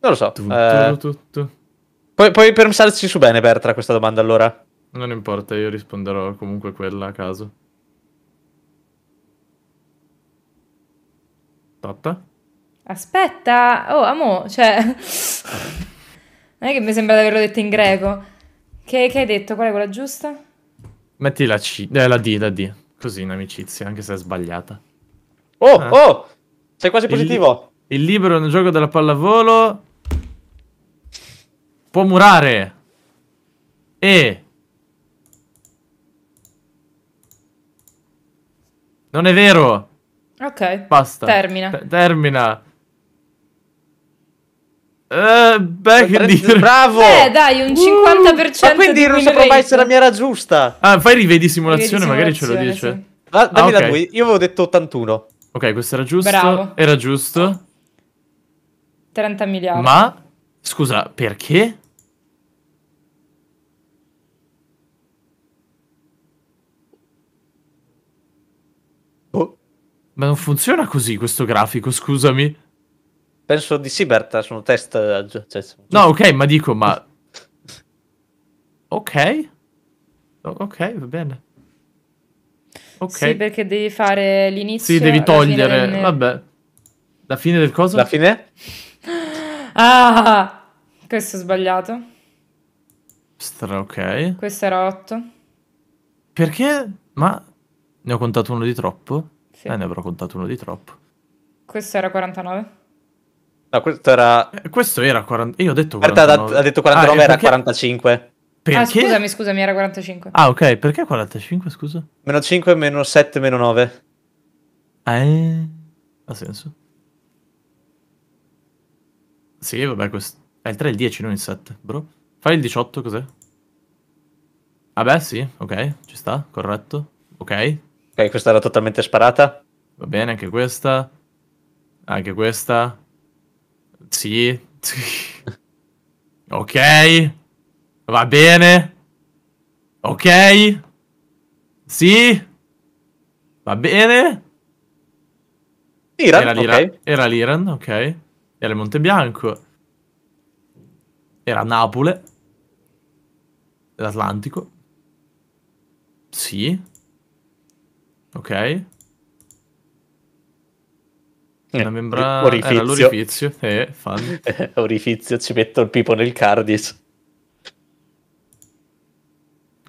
lo so. Tu, eh... Puoi, puoi pensarci su bene, Bertra, questa domanda allora? Non importa, io risponderò comunque quella a caso. Aspetta. Aspetta, oh amo, cioè... non è che mi sembra di averlo detto in greco. Che, che hai detto? Qual è quella giusta? Metti la C, eh, la D, la D. Così in amicizia, anche se è sbagliata. Oh, eh. oh! Sei quasi positivo. Il, il è un gioco della pallavolo può murare e non è vero Ok. Basta. Termina. T- termina. Uh, beh, che dire. Bravo! Eh, dai, un 50%. Uh, ma quindi il Rosa se la mia era giusta. Ah, fai rivedi simulazione, rivedi magari simulazione, ce lo dice. Sì. Ah, dammi ah, okay. lui. Io avevo detto 81. Ok, questo era giusto. Bravo. Era giusto. 30 miliardi. Ma scusa, perché? Ma non funziona così questo grafico, scusami. Penso di sì, Berta, sono test. Cioè... No, ok, ma dico, ma... ok. Ok, va bene. Ok. Sì, perché devi fare l'inizio. Sì, devi togliere. Del... Vabbè. La fine del coso? La fine? Ah, questo è sbagliato. Stra, ok. Questo era 8. Perché? Ma ne ho contato uno di troppo? Sì. Eh, ne avrò contato uno di troppo. Questo era 49? No, questo era... Eh, questo era 40... Io ho detto 49. Ha, ha detto 49, ah, era perché... 45. Perché? Ah, scusami, scusami, era 45. Ah, ok, perché 45, scusa? Meno 5, meno 7, meno 9. Eh... Ha senso. Sì, vabbè, questo... È il 3 il 10, non il 7, bro. Fai il 18, cos'è? Vabbè, sì, ok, ci sta, corretto. Ok, Ok, questa era totalmente sparata. Va bene, anche questa. Anche questa. Sì. ok. Va bene. Ok. Sì. Va bene. Iran, era, l'Iran, okay. era l'Iran, ok. Era il Monte Bianco. Era Napole. L'Atlantico. Sì. Ok. La eh, Una membrana... Eh, orifizio. Era l'orifizio. Eh, fan. Eh, orifizio, ci metto il pipo nel Cardis.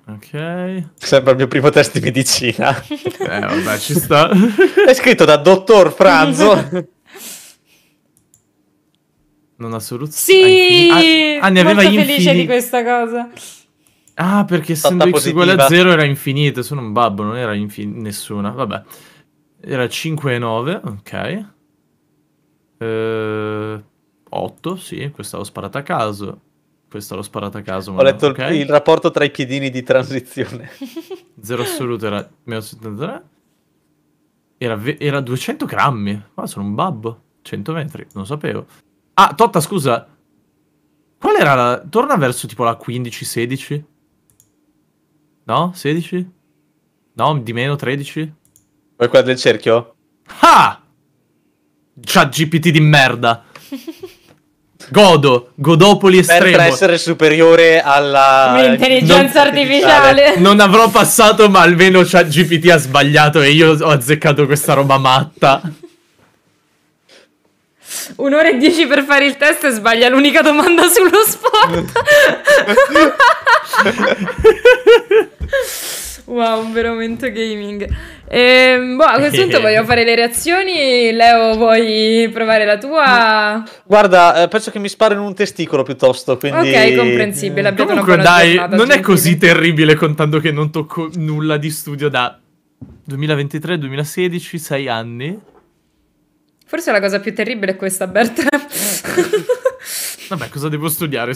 Ok. Sembra il mio primo test di medicina. eh, vabbè, ci sta. È scritto da Dottor Franzo. Non ha soluzione. Sì! Ah, ah, ah, ne aveva Molto infini. felice di questa cosa. Ah, perché essendo x positiva. uguale a 0 era infinita, sono un babbo, non era infin- nessuna, vabbè. Era 5 e 9, ok. Eh, 8, sì, questa l'ho sparata a caso. Questa l'ho sparata a caso. Ho letto okay. il rapporto tra i piedini di transizione. 0 assoluto era meno 73. Era, ve- era 200 grammi. Ma sono un babbo. 100 metri, non sapevo. Ah, Totta, scusa. Qual era la... Torna verso tipo la 15-16? No? 16? No, di meno 13? Vuoi quella del cerchio? Ah! Chat GPT di merda! Godo, Godopoli estremo. Per essere superiore alla... L'intelligenza non... artificiale. Non avrò passato, ma almeno Chat GPT ha sbagliato e io ho azzeccato questa roba matta. Un'ora e dieci per fare il test e sbaglia l'unica domanda sullo sport. wow, un vero momento gaming. E, ehm, boh, a questo punto ehm. voglio fare le reazioni. Leo, vuoi provare la tua? Guarda, eh, penso che mi sparino un testicolo piuttosto. Quindi... Ok, comprensibile. Abbiamo Comunque, dai, non gentile. è così terribile contando che non tocco nulla di studio da 2023-2016, 6 anni. Forse la cosa più terribile è questa, Berta. Eh, Vabbè, cosa devo studiare?